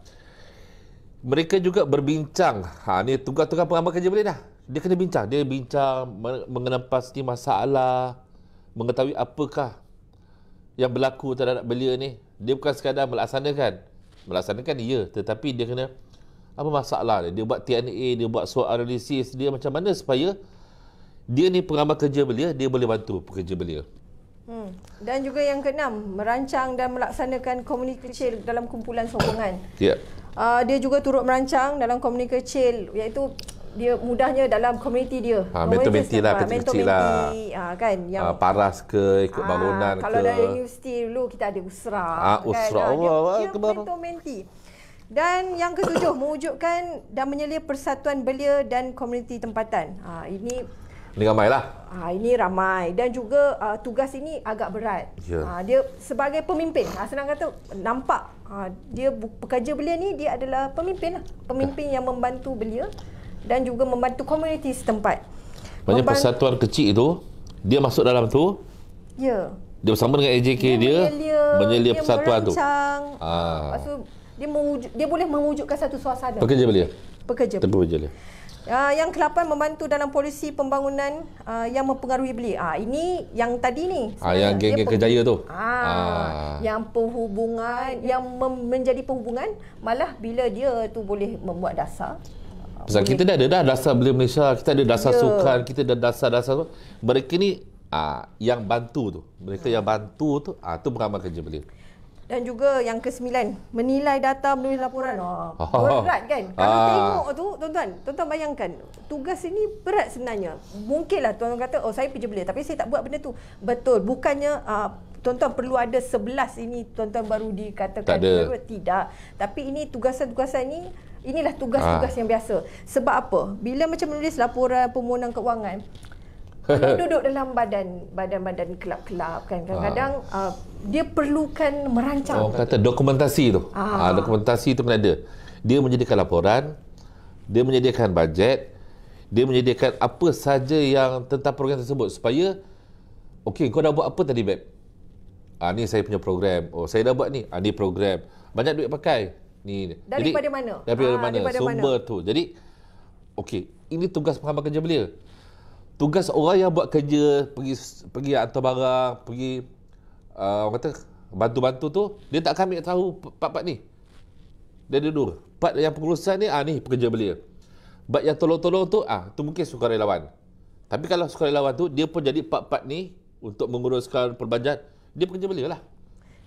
A: mereka juga berbincang. Ha ni tugas-tugas pengamal kerja belia dah dia kena bincang dia bincang mengenai pasti masalah mengetahui apakah yang berlaku terhadap belia ni dia bukan sekadar melaksanakan melaksanakan iya. tetapi dia kena apa masalah dia dia buat TNA dia buat soal analisis, dia macam mana supaya dia ni pengamal kerja belia dia boleh bantu pekerja belia
B: hmm. dan juga yang keenam merancang dan melaksanakan komuniti kecil dalam kumpulan sokongan yeah. Ya. Uh, dia juga turut merancang dalam komuniti kecil iaitu dia mudahnya dalam komuniti dia. Ha, ah, mentor-mentor lah, kecil-kecil lah. Ha, kan, yang ha,
A: paras ke,
C: ikut bangunan ha, kalau ke. Kalau dari
B: universiti dulu, kita ada usra. Ha, usra kan? Allah. Dia, dia mentor menti. Dan yang ketujuh, mewujudkan dan menyelia persatuan belia dan komuniti tempatan. Ha, ini ini ramai lah. Ha, ini ramai dan juga uh, tugas ini agak berat. Yeah. Ya. Ha, dia sebagai pemimpin, ha, senang kata nampak ha, dia bekerja belia ni dia adalah pemimpin lah. Pemimpin yang membantu belia dan juga membantu komuniti setempat. Maksudnya Membant- persatuan
A: kecil itu dia masuk dalam tu? Ya. Dia bersama dengan AJK dia, dia menyelia dia persatuan tu. Ah.
B: So, dia dia boleh mewujudkan satu suasana. Pekerja belia. Pekerja. Tempoh belia. belia. Ya, uh, yang ke-8 membantu dalam polisi pembangunan uh, yang mempengaruhi beli. Uh, ah, ini yang tadi ni. Uh, yang geng-geng pem- kejaya tu. Uh, uh. Yang penghubungan, yang menjadi penghubungan malah bila dia tu boleh membuat dasar.
A: Sebab kita dah ada dah dasar beli Malaysia, kita ada dasar yeah. sukan, kita ada dasar-dasar tu. Mereka ni uh, yang bantu tu. Mereka yang bantu tu, uh, tu beramal kerja beli.
B: Dan juga yang kesembilan, menilai data menulis laporan. Oh, oh berat kan? Kalau ah. tengok tu, tuan-tuan, bayangkan, tugas ini berat sebenarnya. Mungkinlah tuan-tuan kata, oh saya pergi beli, tapi saya tak buat benda tu. Betul, bukannya uh, tuan-tuan perlu ada sebelas ini, tuan-tuan baru dikatakan. Tidak, tapi ini tugasan-tugasan ini inilah tugas-tugas ha. yang biasa. Sebab apa? Bila macam menulis laporan permohonan keuangan, duduk dalam badan badan-badan kelab-kelab kan kadang-kadang ha. uh, dia perlukan merancang. Oh, kata
A: dokumentasi tu. Ah, Ha, dokumentasi tu pun ada. Dia menyediakan laporan, dia menyediakan bajet, dia menyediakan apa saja yang tentang program tersebut supaya okey kau dah buat apa tadi beb? Ah ni saya punya program. Oh saya dah buat ni. Ah ni program. Banyak duit pakai ni daripada jadi, mana daripada, ha, mana? daripada sumber mana? tu jadi okey ini tugas pengamal kerja belia tugas orang yang buat kerja pergi pergi hantar barang pergi uh, orang kata bantu-bantu tu dia tak ambil tahu part-part ni dia ada dua part yang pengurusan ni ah ni pekerja belia but yang tolong-tolong tu ah tu mungkin sukarelawan tapi kalau sukarelawan tu dia pun jadi part-part ni untuk menguruskan perbanjat dia pekerja belia lah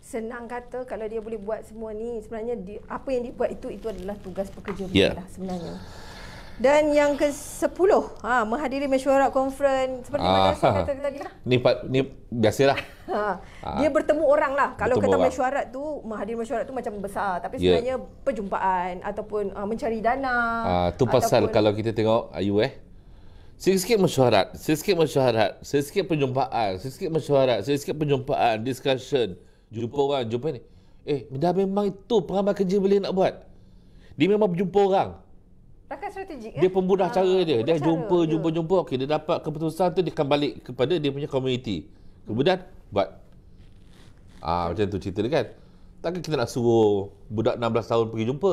B: senang kata kalau dia boleh buat semua ni sebenarnya di, apa yang dibuat itu itu adalah tugas pekerja yeah. lah sebenarnya dan yang ke sepuluh, ha menghadiri mesyuarat konferen seperti ah, mana saya kata tadi
A: lah ni ni biasalah
B: ha ah. dia bertemu orang lah kalau bertemu kata orang. mesyuarat tu menghadiri mesyuarat tu macam besar tapi ya. sebenarnya yeah. perjumpaan ataupun uh, mencari dana ah tu pasal kalau
A: kita tengok ayu ah, eh Sikit-sikit mesyuarat, sikit-sikit mesyuarat, sikit-sikit perjumpaan, sikit-sikit mesyuarat, sikit-sikit perjumpaan, discussion jumpa orang jumpa ni eh dah memang itu pengamal kerja boleh nak buat dia memang berjumpa orang
B: Takkan strategik eh? Dia pemudah ah, ya? cara dia Dia jumpa, jumpa,
A: jumpa, jumpa Dia dapat keputusan tu Dia akan balik kepada dia punya community Kemudian Buat Ah hmm. Macam tu cerita dia kan Takkan kita nak suruh Budak 16 tahun pergi jumpa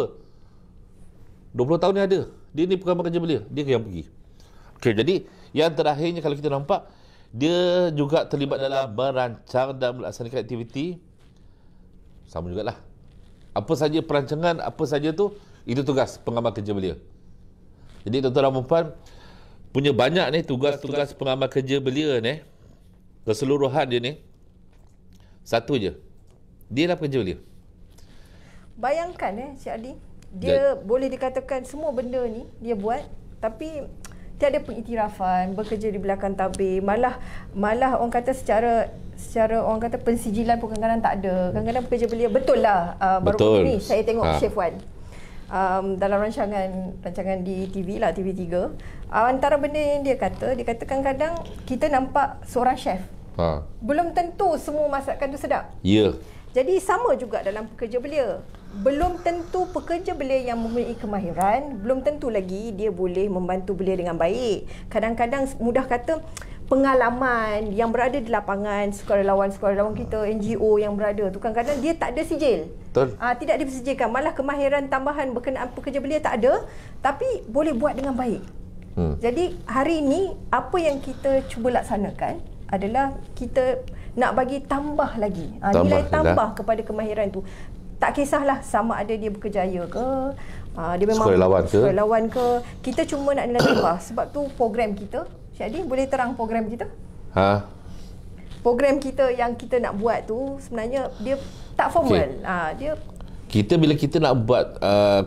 A: 20 tahun ni ada Dia ni pengamal kerja belia Dia yang pergi Okay jadi Yang terakhirnya kalau kita nampak dia juga terlibat dalam merancang dan melaksanakan aktiviti sama juga lah. Apa saja perancangan, apa saja tu, itu tugas pengamal kerja beliau. Jadi tuan-tuan dan puan punya banyak ni tugas-tugas pengamal kerja beliau ni keseluruhan dia ni satu je. Dia lah pekerja beliau.
B: Bayangkan eh Cik Ali, dia Dan, boleh dikatakan semua benda ni dia buat tapi tiada pengiktirafan bekerja di belakang tabir malah malah orang kata secara secara orang kata pensijilan pun kadang-kadang tak ada kadang-kadang pekerja belia betul lah uh, baru ini saya tengok ha. Chef Wan um, dalam rancangan rancangan di TV lah TV3 uh, ah, antara benda yang dia kata dia kata kadang-kadang kita nampak seorang chef ha. belum tentu semua masakan tu sedap ya yeah. jadi sama juga dalam pekerja belia belum tentu pekerja belia yang mempunyai kemahiran belum tentu lagi dia boleh membantu belia dengan baik. Kadang-kadang mudah kata pengalaman yang berada di lapangan sukarelawan-sukarelawan kita NGO yang berada tu kadang-kadang dia tak ada sijil. Betul. Aa, ah, tidak dipersijilkan. Malah kemahiran tambahan berkenaan pekerja belia tak ada tapi boleh buat dengan baik. Hmm. Jadi hari ini apa yang kita cuba laksanakan adalah kita nak bagi tambah lagi. Ha, tambah, nilai lah. tambah lah. kepada kemahiran tu tak kisahlah sama ada dia berkejaya ke uh, dia memang sekolah lawan ke lawan ke kita cuma nak nilai tambah sebab tu program kita jadi boleh terang program kita ha program kita yang kita nak buat tu sebenarnya dia tak formal okay. uh, ah, dia
A: kita bila kita nak buat uh,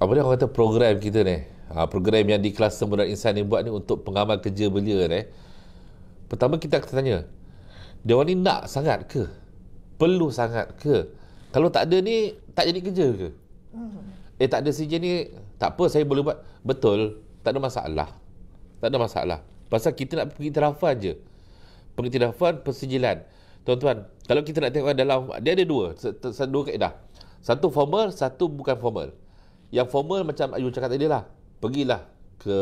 A: apa dia orang kata program kita ni Ha, program yang di kelas semudah insan ni buat ni untuk pengamal kerja belia ni eh. pertama kita akan tanya dia orang ni nak sangat ke perlu sangat ke kalau tak ada ni tak jadi kerja ke
B: hmm.
A: eh tak ada CJ ni tak apa saya boleh buat betul tak ada masalah tak ada masalah pasal kita nak pergi pengiktirafan pergi pengiktirafan persijilan tuan-tuan kalau kita nak tengok dalam dia ada dua dua kaedah satu formal satu bukan formal yang formal macam Ayu cakap tadi lah pergilah ke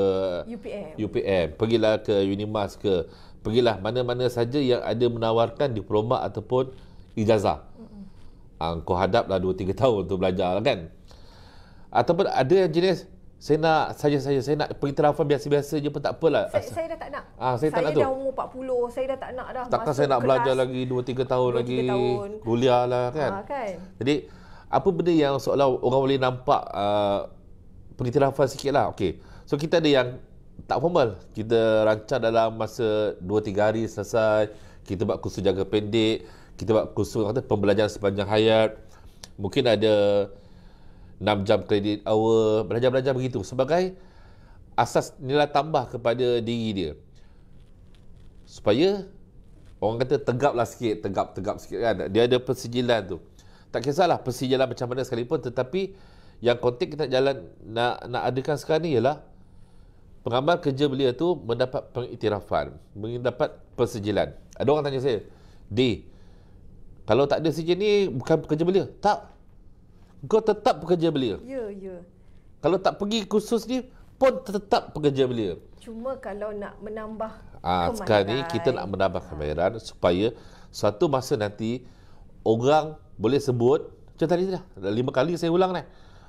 A: UPM. UPM pergilah ke Unimas ke pergilah mana-mana saja yang ada menawarkan diploma ataupun ijazah uh, kau hadap lah 2-3 tahun untuk belajar lah kan ataupun ada yang jenis saya nak saja saja saya nak pergi telefon biasa-biasa je pun tak apalah. Saya,
B: saya dah tak nak. Ah, saya, saya tak nak tu. Saya dah umur 40, saya dah tak nak dah. Takkan saya nak belajar lagi
A: 2 3 tahun 2, 3 lagi. Kuliah lah kan. Ah, kan. Jadi apa benda yang seolah orang boleh nampak uh, ah, pergi sikit lah. Okay. So kita ada yang tak formal. Kita rancang dalam masa 2 3 hari selesai. Kita buat kursus jaga pendek kita buat kursus orang kata pembelajaran sepanjang hayat mungkin ada 6 jam kredit hour belajar-belajar begitu sebagai asas nilai tambah kepada diri dia supaya orang kata tegaplah sikit tegap-tegap sikit kan dia ada persijilan tu tak kisahlah persijilan macam mana sekalipun tetapi yang konteks kita jalan nak nak adakan sekarang ni ialah pengamal kerja beliau tu mendapat pengiktirafan mendapat persijilan ada orang tanya saya D kalau tak ada sijil ni bukan pekerja belia. Tak. Kau tetap pekerja belia.
B: Ya, ya.
A: Kalau tak pergi kursus ni pun tetap pekerja belia.
B: Cuma kalau nak menambah
A: Ah, ha, sekarang ni kita nak menambah kemahiran ha. Ah. supaya satu masa nanti orang boleh sebut macam tadi dah lima kali saya ulang ni.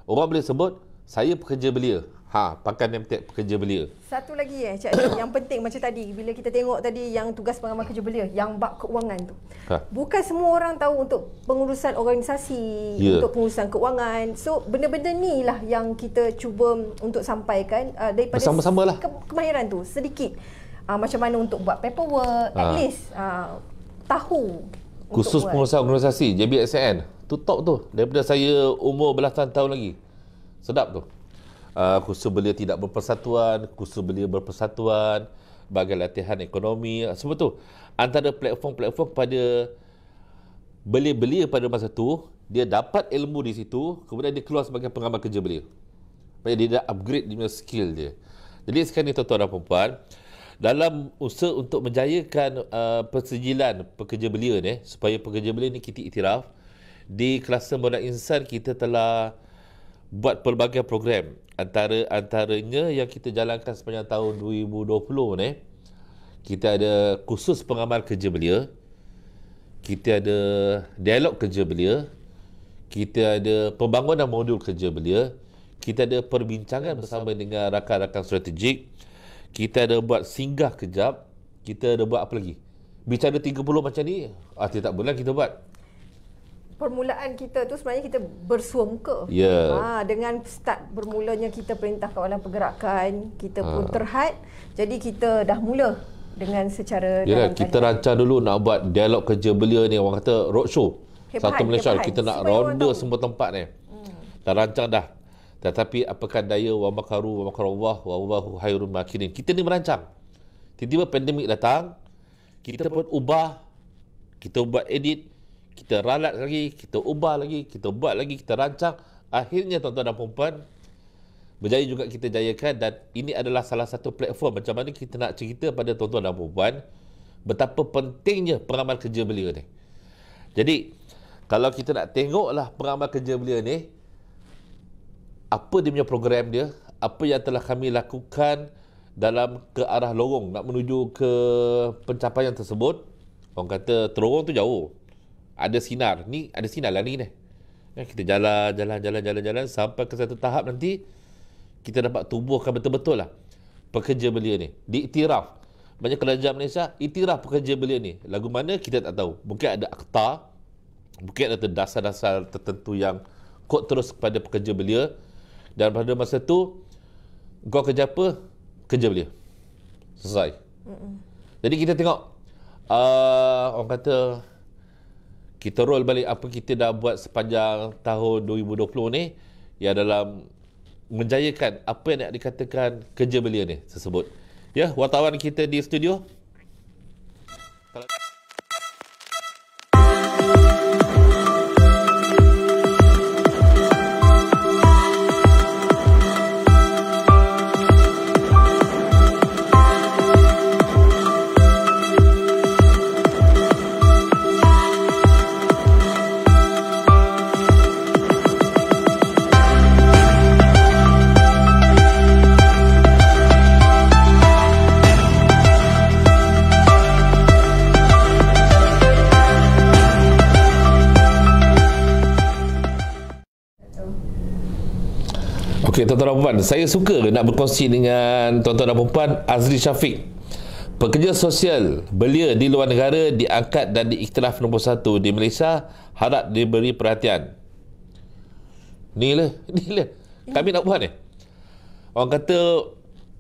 A: Orang boleh sebut saya pekerja belia. Ha, pakai name tag pekerja belia. Satu
B: lagi eh, Cik Adi, yang penting macam tadi, bila kita tengok tadi yang tugas pengamal kerja belia, yang bab keuangan tu. Ha. Bukan semua orang tahu untuk pengurusan organisasi, yeah. untuk pengurusan keuangan. So, benda-benda ni lah yang kita cuba untuk sampaikan uh, daripada Bersama-sama lah. Ke- kemahiran tu, sedikit. Uh, macam mana untuk buat paperwork, ha. at least uh, tahu.
A: Khusus pengurusan organisasi, JBSN. Tu top tu. Daripada saya umur belasan tahun lagi. Sedap tu uh, ah, khusus beliau tidak berpersatuan, khusus beliau berpersatuan, bagai latihan ekonomi, ah, semua tu. Antara platform-platform pada belia-belia pada masa tu, dia dapat ilmu di situ, kemudian dia keluar sebagai pengamal kerja beliau. Maksudnya dia dah upgrade dia skill dia. Jadi sekarang ni tuan-tuan dan perempuan, dalam usaha untuk menjayakan uh, ah, persijilan pekerja belia ni, supaya pekerja belia ni kita iktiraf, di kelas Modal Insan kita telah buat pelbagai program antara-antaranya yang kita jalankan sepanjang tahun 2020 ni kita ada khusus pengamal kerja belia kita ada dialog kerja belia kita ada pembangunan modul kerja belia kita ada perbincangan bersama dengan rakan-rakan strategik kita ada buat singgah kejap kita ada buat apa lagi bicara 30 macam ni ah, tak boleh lah kita buat
B: permulaan kita tu sebenarnya kita bersua muka. Ya. Yeah. Ha, dengan start bermulanya kita perintah kawalan pergerakan, kita ha. pun terhad. Jadi kita dah mula dengan secara Yalah, dalam kita
A: tajam. rancang dulu nak buat dialog kerja belia ni orang kata roadshow. Hebat, Satu Malaysia hebat. kita nak semua ronda semua tempat ni. Hmm. Dah rancang dah. Tetapi apakah daya wa makaru wa makarullah wa wallahu khairul makirin. Kita ni merancang. Tiba-tiba pandemik datang, kita, kita pun, pun ubah kita buat edit kita ralat lagi, kita ubah lagi, kita buat lagi, kita rancang. Akhirnya tuan-tuan dan puan berjaya juga kita jayakan dan ini adalah salah satu platform macam mana kita nak cerita pada tuan-tuan dan puan-puan betapa pentingnya pengamal kerja belia ni. Jadi, kalau kita nak tengoklah pengamal kerja belia ni, apa dia punya program dia, apa yang telah kami lakukan dalam ke arah lorong nak menuju ke pencapaian tersebut, orang kata terowong tu jauh ada sinar ni ada sinar lah ni ni kan kita jalan jalan jalan jalan jalan sampai ke satu tahap nanti kita dapat tubuhkan betul-betul lah pekerja belia ni diiktiraf banyak kerajaan Malaysia itiraf pekerja belia ni lagu mana kita tak tahu mungkin ada akta mungkin ada dasar-dasar tertentu yang kod terus kepada pekerja belia dan pada masa tu kau kerja apa kerja belia selesai Mm-mm. jadi kita tengok uh, orang kata kita roll balik apa kita dah buat sepanjang tahun 2020 ni ya dalam menjayakan apa yang nak dikatakan kerja belia ni tersebut ya wartawan kita di studio tuan-tuan dan puan saya suka nak berkongsi dengan tuan-tuan dan puan Azri Syafiq pekerja sosial belia di luar negara diangkat dan diiktiraf nombor satu di Malaysia harap diberi perhatian ni lah ni lah kami nak buat ni eh? orang kata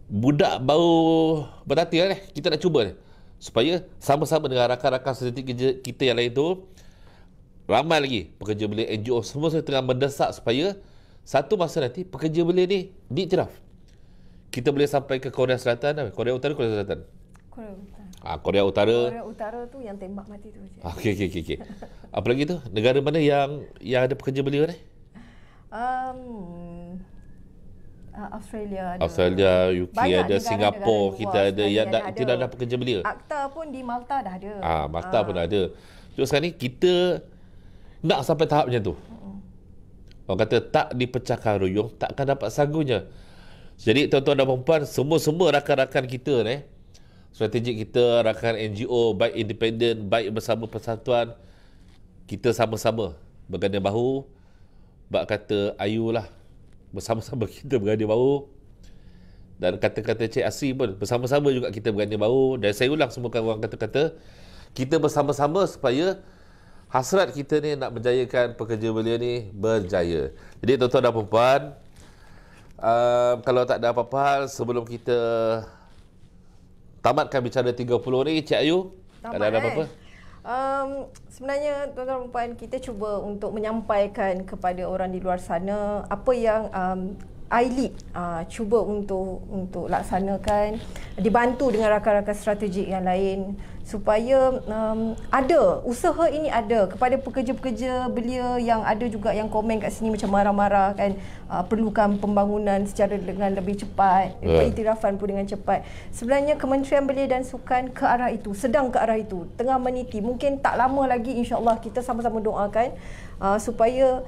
A: budak baru berhati kan eh? kita nak cuba ni supaya sama-sama dengan rakan-rakan sedikit kerja kita yang lain tu ramai lagi pekerja belia NGO semua saya tengah mendesak supaya satu masa nanti pekerja beli ni diiktiraf. Kita boleh sampai ke Korea Selatan dah. Korea Utara Korea Selatan. Korea Utara. Ah Korea Utara. Korea
B: Utara tu yang tembak mati tu. Ah, Okay okay okay. okey.
A: Apa lagi tu? Negara mana yang yang ada pekerja beli ni?
B: Um uh, Australia ada. Australia,
A: UK Banyak ada, Singapura kita ada yang, yang, yang ada. tidak ada pekerja beli.
B: Akta pun di Malta dah ada. Ah, Malta ah. pun
A: ada. Cuma sekarang ni kita nak sampai tahap macam tu. Orang kata tak dipecahkan ruyung tak akan dapat sagunya. Jadi tuan-tuan dan puan semua-semua rakan-rakan kita ni, strategik kita, rakan NGO, baik independen, baik bersama persatuan, kita sama-sama berganda bahu, bak kata ayulah, bersama-sama kita berganda bahu, dan kata-kata Cik Asri pun, bersama-sama juga kita berganda bahu, dan saya ulang semua orang kata-kata, kita bersama-sama supaya hasrat kita ni nak menjayakan pekerja belia ni berjaya. Jadi tuan-tuan dan puan-puan, um, kalau tak ada apa-apa hal, sebelum kita tamatkan bicara 30 ni, Cik Ayu, Tamat ada, ada eh. apa-apa?
B: Um, sebenarnya tuan-tuan dan puan-puan, kita cuba untuk menyampaikan kepada orang di luar sana apa yang um, ILEAD uh, cuba untuk untuk laksanakan dibantu dengan rakan-rakan strategik yang lain supaya um, ada usaha ini ada kepada pekerja-pekerja belia yang ada juga yang komen kat sini macam marah-marah kan uh, perlukan pembangunan secara dengan lebih cepat yeah. Ya. iktirafan pun dengan cepat sebenarnya Kementerian Belia dan Sukan ke arah itu sedang ke arah itu tengah meniti mungkin tak lama lagi insyaallah kita sama-sama doakan uh, supaya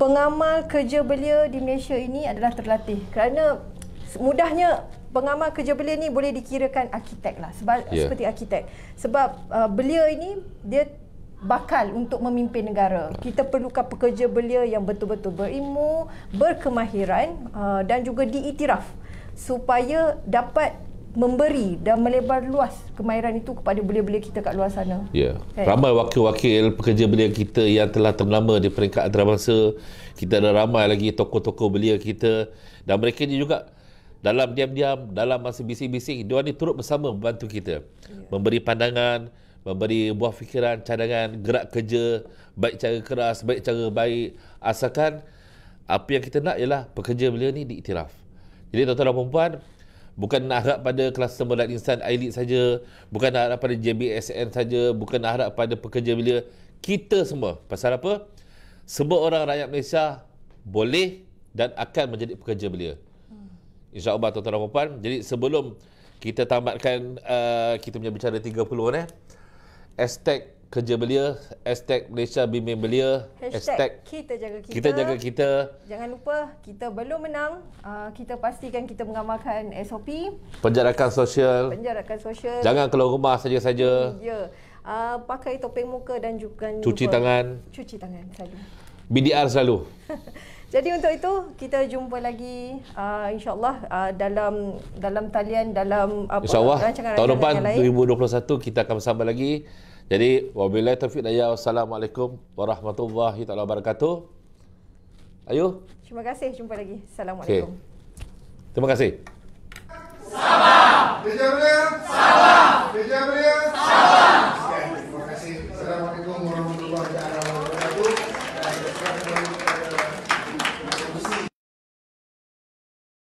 B: pengamal kerja belia di Malaysia ini adalah terlatih kerana mudahnya pengamal kerja beliau ni boleh dikirakan arkitek lah sebab yeah. seperti arkitek sebab uh, beliau ini dia bakal untuk memimpin negara. Kita perlukan pekerja belia yang betul-betul berilmu, berkemahiran uh, dan juga diiktiraf supaya dapat memberi dan melebar luas kemahiran itu kepada belia-belia kita kat luar sana. Ya. Okay. Ramai
A: wakil-wakil pekerja belia kita yang telah terlama di peringkat antarabangsa. Kita ada ramai lagi tokoh-tokoh belia kita dan mereka juga dalam diam-diam, dalam masa bising-bising, dia ni turut bersama membantu kita. Ya. Memberi pandangan, memberi buah fikiran, cadangan, gerak kerja, baik cara keras, baik cara baik. Asalkan apa yang kita nak ialah pekerja beliau ni diiktiraf. Jadi tuan-tuan dan puan bukan nak harap pada kelas semulat insan elite saja, bukan nak harap pada JBSN saja, bukan nak harap pada pekerja beliau. Kita semua, pasal apa? Semua orang rakyat Malaysia boleh dan akan menjadi pekerja beliau. InsyaAllah tuan-tuan dan puan Jadi sebelum kita tamatkan uh, kita punya bicara 30 eh. Hashtag kerja belia, hashtag Malaysia bimbing belia, hashtag, hashtag
B: kita jaga kita. Kita jaga kita. Jangan lupa kita belum menang, uh, kita pastikan kita mengamalkan SOP.
A: Penjarakan sosial.
B: Penjarakan sosial. Jangan
A: keluar rumah saja-saja.
B: Ya. Uh, pakai topeng muka dan juga cuci lupa. tangan. Cuci tangan selalu.
A: BDR selalu.
B: Jadi untuk itu kita jumpa lagi uh, insyaallah uh, dalam dalam talian dalam apa uh, insyaallah tahun depan
A: 2021 kita akan bersama lagi. Jadi wabillahi taufik daya wassalamualaikum warahmatullahi taala wabarakatuh. Ayo.
B: Terima kasih jumpa lagi. Assalamualaikum.
A: Okay. Terima kasih. Salam. Bija Mulia. Salam. Bija Mulia. Salam. Terima kasih. Assalamualaikum warahmatullahi wabarakatuh.